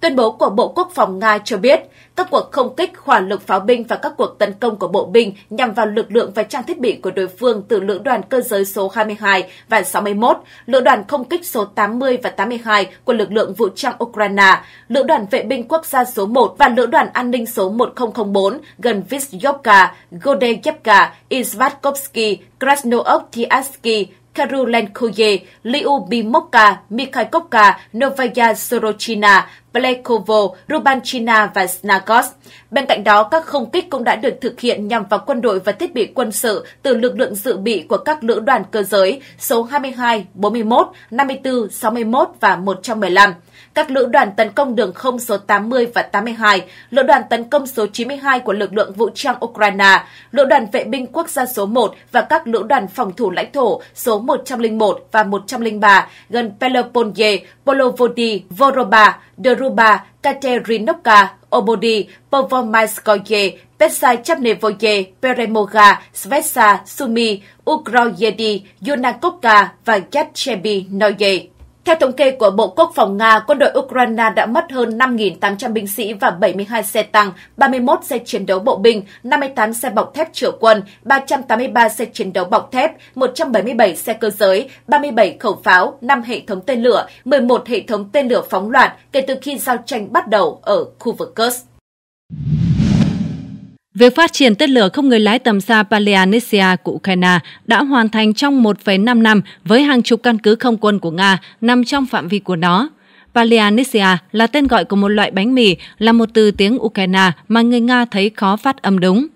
B: Tuyên bố của Bộ Quốc phòng Nga cho biết, các cuộc không kích hỏa lực pháo binh và các cuộc tấn công của bộ binh nhằm vào lực lượng và trang thiết bị của đối phương từ lữ đoàn cơ giới số 22 và 61, lữ đoàn không kích số 80 và 82 của lực lượng vũ trang Ukraine, lữ đoàn vệ binh quốc gia số 1 và lữ đoàn an ninh số 1004 gần Vysyovka, Godeyevka, Izvatkovsky, Krasnoyarsk, Karulenkoye, Liubimokka, Mikhaikovka, Novaya Sorochina, Plekovo, Rubanchina và Snagos. Bên cạnh đó, các không kích cũng đã được thực hiện nhằm vào quân đội và thiết bị quân sự từ lực lượng dự bị của các lữ đoàn cơ giới số 22, 41, 54, 61 và 115 các lữ đoàn tấn công đường không số 80 và 82, lữ đoàn tấn công số 92 của lực lượng vũ trang Ukraine, lữ đoàn vệ binh quốc gia số 1 và các lữ đoàn phòng thủ lãnh thổ số 101 và 103 gần Peloponnese, Polovody, Voroba, Deruba, Katerinovka, Obodi, Povomayskoye, Pesai Chapnevoye, Peremoga, Svetsa, Sumi, Ukroyedi, Yunakovka và Yatchebi Noye. Theo thống kê của Bộ Quốc phòng Nga, quân đội Ukraine đã mất hơn 5.800 binh sĩ và 72 xe tăng, 31 xe chiến đấu bộ binh, 58 xe bọc thép chở quân, 383 xe chiến đấu bọc thép, 177 xe cơ giới, 37 khẩu pháo, 5 hệ thống tên lửa, 11 hệ thống tên lửa phóng loạt kể từ khi giao tranh bắt đầu ở khu vực Kursk.
A: Việc phát triển tên lửa không người lái tầm xa Palearnesia của Ukraine đã hoàn thành trong 1,5 năm với hàng chục căn cứ không quân của Nga nằm trong phạm vi của nó. Palearnesia là tên gọi của một loại bánh mì, là một từ tiếng Ukraine mà người Nga thấy khó phát âm đúng.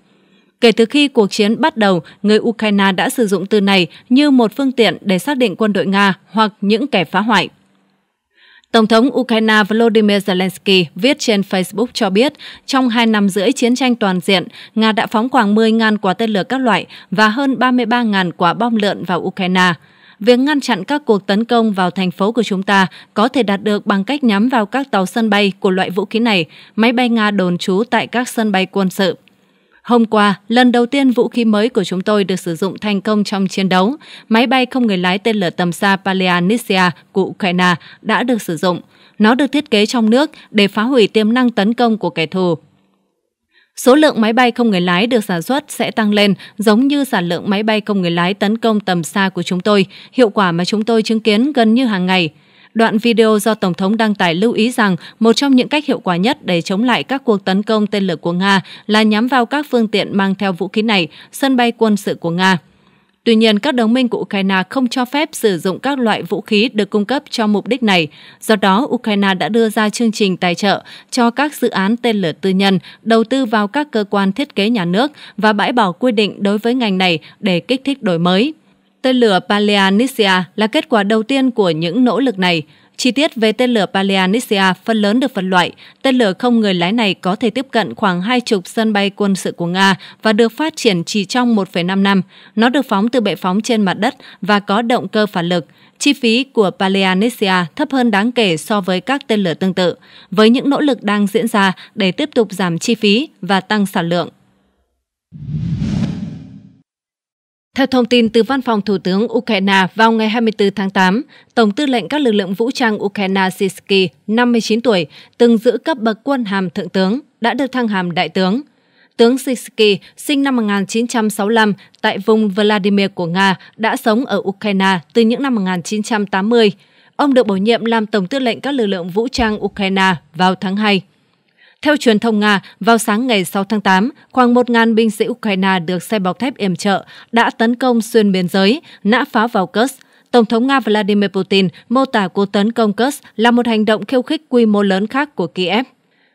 A: Kể từ khi cuộc chiến bắt đầu, người Ukraine đã sử dụng từ này như một phương tiện để xác định quân đội Nga hoặc những kẻ phá hoại. Tổng thống Ukraine Volodymyr Zelensky viết trên Facebook cho biết, trong hai năm rưỡi chiến tranh toàn diện, Nga đã phóng khoảng 10.000 quả tên lửa các loại và hơn 33.000 quả bom lợn vào Ukraine. Việc ngăn chặn các cuộc tấn công vào thành phố của chúng ta có thể đạt được bằng cách nhắm vào các tàu sân bay của loại vũ khí này, máy bay Nga đồn trú tại các sân bay quân sự. Hôm qua, lần đầu tiên vũ khí mới của chúng tôi được sử dụng thành công trong chiến đấu. Máy bay không người lái tên lửa tầm xa Palianisia của Ukraine đã được sử dụng. Nó được thiết kế trong nước để phá hủy tiềm năng tấn công của kẻ thù. Số lượng máy bay không người lái được sản xuất sẽ tăng lên giống như sản lượng máy bay không người lái tấn công tầm xa của chúng tôi, hiệu quả mà chúng tôi chứng kiến gần như hàng ngày – Đoạn video do Tổng thống đăng tải lưu ý rằng một trong những cách hiệu quả nhất để chống lại các cuộc tấn công tên lửa của Nga là nhắm vào các phương tiện mang theo vũ khí này, sân bay quân sự của Nga. Tuy nhiên, các đồng minh của Ukraine không cho phép sử dụng các loại vũ khí được cung cấp cho mục đích này. Do đó, Ukraine đã đưa ra chương trình tài trợ cho các dự án tên lửa tư nhân, đầu tư vào các cơ quan thiết kế nhà nước và bãi bỏ quy định đối với ngành này để kích thích đổi mới. Tên lửa Palianisia là kết quả đầu tiên của những nỗ lực này. Chi tiết về tên lửa Palianisia phần lớn được phân loại. Tên lửa không người lái này có thể tiếp cận khoảng hai chục sân bay quân sự của Nga và được phát triển chỉ trong 1,5 năm. Nó được phóng từ bệ phóng trên mặt đất và có động cơ phản lực. Chi phí của Palianisia thấp hơn đáng kể so với các tên lửa tương tự, với những nỗ lực đang diễn ra để tiếp tục giảm chi phí và tăng sản lượng. Theo thông tin từ Văn phòng Thủ tướng Ukraine, vào ngày 24 tháng 8, Tổng tư lệnh các lực lượng vũ trang Ukraine Sisky, 59 tuổi, từng giữ cấp bậc quân hàm thượng tướng, đã được thăng hàm đại tướng. Tướng Sisky, sinh năm 1965 tại vùng Vladimir của Nga, đã sống ở Ukraine từ những năm 1980. Ông được bổ nhiệm làm Tổng tư lệnh các lực lượng vũ trang Ukraine vào tháng 2. Theo truyền thông Nga, vào sáng ngày 6 tháng 8, khoảng 1.000 binh sĩ Ukraine được xe bọc thép yểm trợ đã tấn công xuyên biên giới, nã pháo vào Kursk. Tổng thống Nga Vladimir Putin mô tả cuộc tấn công Kursk là một hành động khiêu khích quy mô lớn khác của Kiev.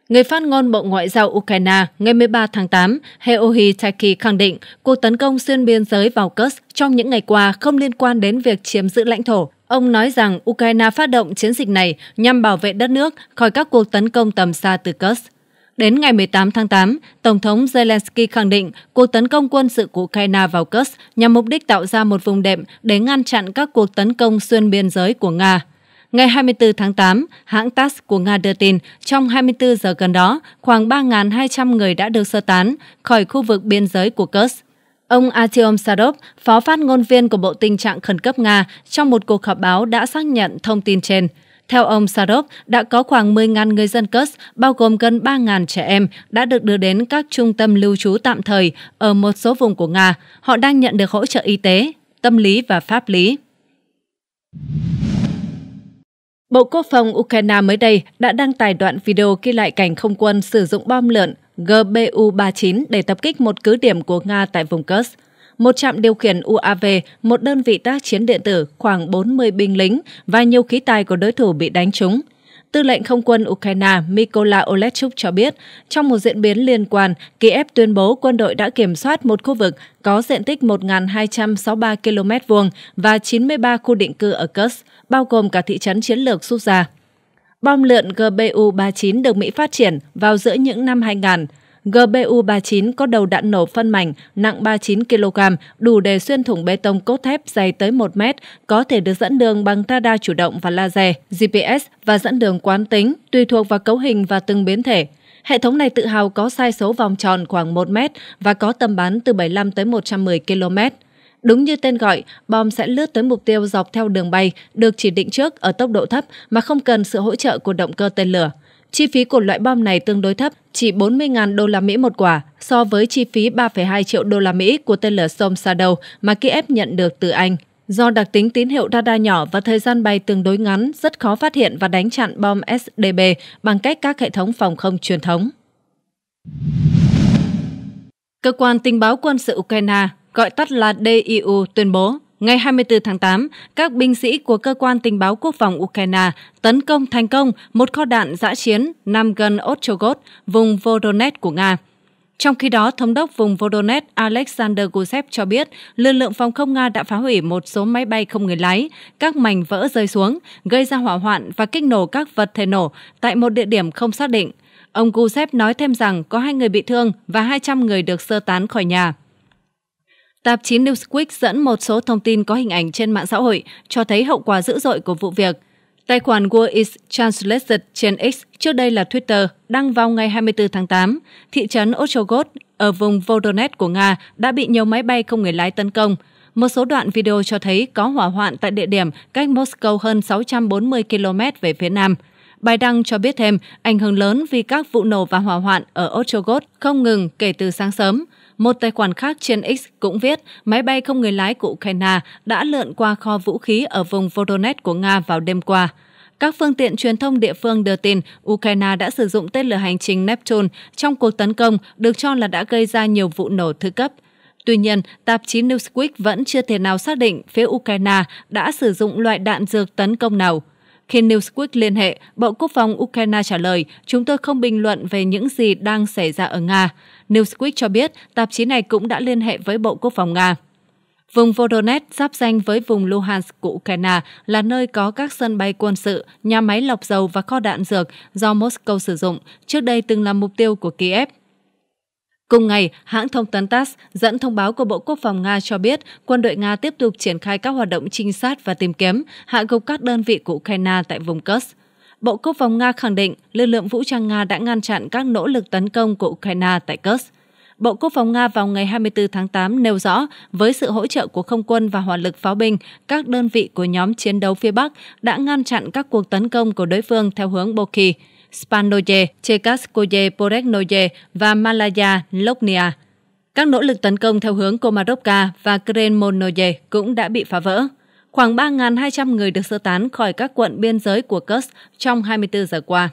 A: Người phát ngôn Bộ Ngoại giao Ukraine ngày 13 tháng 8, Heohi Taki khẳng định cuộc tấn công xuyên biên giới vào Kursk trong những ngày qua không liên quan đến việc chiếm giữ lãnh thổ. Ông nói rằng Ukraine phát động chiến dịch này nhằm bảo vệ đất nước khỏi các cuộc tấn công tầm xa từ Kursk. Đến ngày 18 tháng 8, Tổng thống Zelensky khẳng định cuộc tấn công quân sự của Ukraine vào Kursk nhằm mục đích tạo ra một vùng đệm để ngăn chặn các cuộc tấn công xuyên biên giới của Nga. Ngày 24 tháng 8, hãng TASS của Nga đưa tin trong 24 giờ gần đó, khoảng 3.200 người đã được sơ tán khỏi khu vực biên giới của Kursk. Ông Artyom Sadov, phó phát ngôn viên của Bộ Tình trạng Khẩn cấp Nga, trong một cuộc họp báo đã xác nhận thông tin trên – theo ông Sarov, đã có khoảng 10.000 người dân Kursk, bao gồm gần 3.000 trẻ em, đã được đưa đến các trung tâm lưu trú tạm thời ở một số vùng của Nga. Họ đang nhận được hỗ trợ y tế, tâm lý và pháp lý. Bộ Quốc phòng Ukraine mới đây đã đăng tải đoạn video ghi lại cảnh không quân sử dụng bom lượn GBU-39 để tập kích một cứ điểm của Nga tại vùng Kursk một trạm điều khiển UAV, một đơn vị tác chiến điện tử, khoảng 40 binh lính và nhiều khí tài của đối thủ bị đánh trúng. Tư lệnh không quân Ukraine Mykola Olechuk cho biết, trong một diễn biến liên quan, Kiev tuyên bố quân đội đã kiểm soát một khu vực có diện tích 1.263 km vuông và 93 khu định cư ở Kursk, bao gồm cả thị trấn chiến lược Suza. Bom lượn GBU-39 được Mỹ phát triển vào giữa những năm 2000. GBU-39 có đầu đạn nổ phân mảnh nặng 39 kg, đủ để xuyên thủng bê tông cốt thép dày tới 1 mét, có thể được dẫn đường bằng radar chủ động và laser, GPS và dẫn đường quán tính, tùy thuộc vào cấu hình và từng biến thể. Hệ thống này tự hào có sai số vòng tròn khoảng 1 mét và có tầm bắn từ 75 tới 110 km. Đúng như tên gọi, bom sẽ lướt tới mục tiêu dọc theo đường bay được chỉ định trước ở tốc độ thấp mà không cần sự hỗ trợ của động cơ tên lửa. Chi phí của loại bom này tương đối thấp, chỉ 40.000 đô la Mỹ một quả so với chi phí 3,2 triệu đô la Mỹ của tên lửa Som Shadow mà Kiev nhận được từ Anh. Do đặc tính tín hiệu radar nhỏ và thời gian bay tương đối ngắn, rất khó phát hiện và đánh chặn bom SDB bằng cách các hệ thống phòng không truyền thống. Cơ quan tình báo quân sự Ukraine, gọi tắt là DIU, tuyên bố Ngày 24 tháng 8, các binh sĩ của Cơ quan Tình báo Quốc phòng Ukraine tấn công thành công một kho đạn giã chiến nằm gần Ostrogot, vùng Voronezh của Nga. Trong khi đó, Thống đốc vùng Voronezh Alexander Gusev cho biết lực lượng phòng không Nga đã phá hủy một số máy bay không người lái, các mảnh vỡ rơi xuống, gây ra hỏa hoạn và kích nổ các vật thể nổ tại một địa điểm không xác định. Ông Gusev nói thêm rằng có hai người bị thương và 200 người được sơ tán khỏi nhà. Tạp chí Newsweek dẫn một số thông tin có hình ảnh trên mạng xã hội cho thấy hậu quả dữ dội của vụ việc. Tài khoản War is Translated trên X, trước đây là Twitter, đăng vào ngày 24 tháng 8, thị trấn Ochogot ở vùng Vodonet của Nga đã bị nhiều máy bay không người lái tấn công. Một số đoạn video cho thấy có hỏa hoạn tại địa điểm cách Moscow hơn 640 km về phía nam. Bài đăng cho biết thêm ảnh hưởng lớn vì các vụ nổ và hỏa hoạn ở Ochogot không ngừng kể từ sáng sớm. Một tài khoản khác trên X cũng viết máy bay không người lái của Ukraine đã lượn qua kho vũ khí ở vùng Voronezh của Nga vào đêm qua. Các phương tiện truyền thông địa phương đưa tin Ukraine đã sử dụng tên lửa hành trình Neptune trong cuộc tấn công được cho là đã gây ra nhiều vụ nổ thứ cấp. Tuy nhiên, tạp chí Newsweek vẫn chưa thể nào xác định phía Ukraine đã sử dụng loại đạn dược tấn công nào. Khi Newsweek liên hệ, Bộ Quốc phòng Ukraine trả lời, chúng tôi không bình luận về những gì đang xảy ra ở Nga. Newsweek cho biết tạp chí này cũng đã liên hệ với Bộ Quốc phòng Nga. Vùng Voronezh giáp danh với vùng Luhansk của Ukraine là nơi có các sân bay quân sự, nhà máy lọc dầu và kho đạn dược do Moscow sử dụng, trước đây từng là mục tiêu của Kiev. Cùng ngày, hãng thông tấn TASS dẫn thông báo của Bộ Quốc phòng Nga cho biết quân đội Nga tiếp tục triển khai các hoạt động trinh sát và tìm kiếm, hạ gục các đơn vị của Ukraine tại vùng Kursk. Bộ Quốc phòng Nga khẳng định lực lượng vũ trang Nga đã ngăn chặn các nỗ lực tấn công của Ukraine tại Kursk. Bộ Quốc phòng Nga vào ngày 24 tháng 8 nêu rõ, với sự hỗ trợ của không quân và hỏa lực pháo binh, các đơn vị của nhóm chiến đấu phía Bắc đã ngăn chặn các cuộc tấn công của đối phương theo hướng Boki, spanoje, Chekaskoye, Poreknoye và Malaya, loknia. Các nỗ lực tấn công theo hướng Komarovka và kremonoje cũng đã bị phá vỡ. Khoảng 3.200 người được sơ tán khỏi các quận biên giới của Kursk trong 24 giờ qua.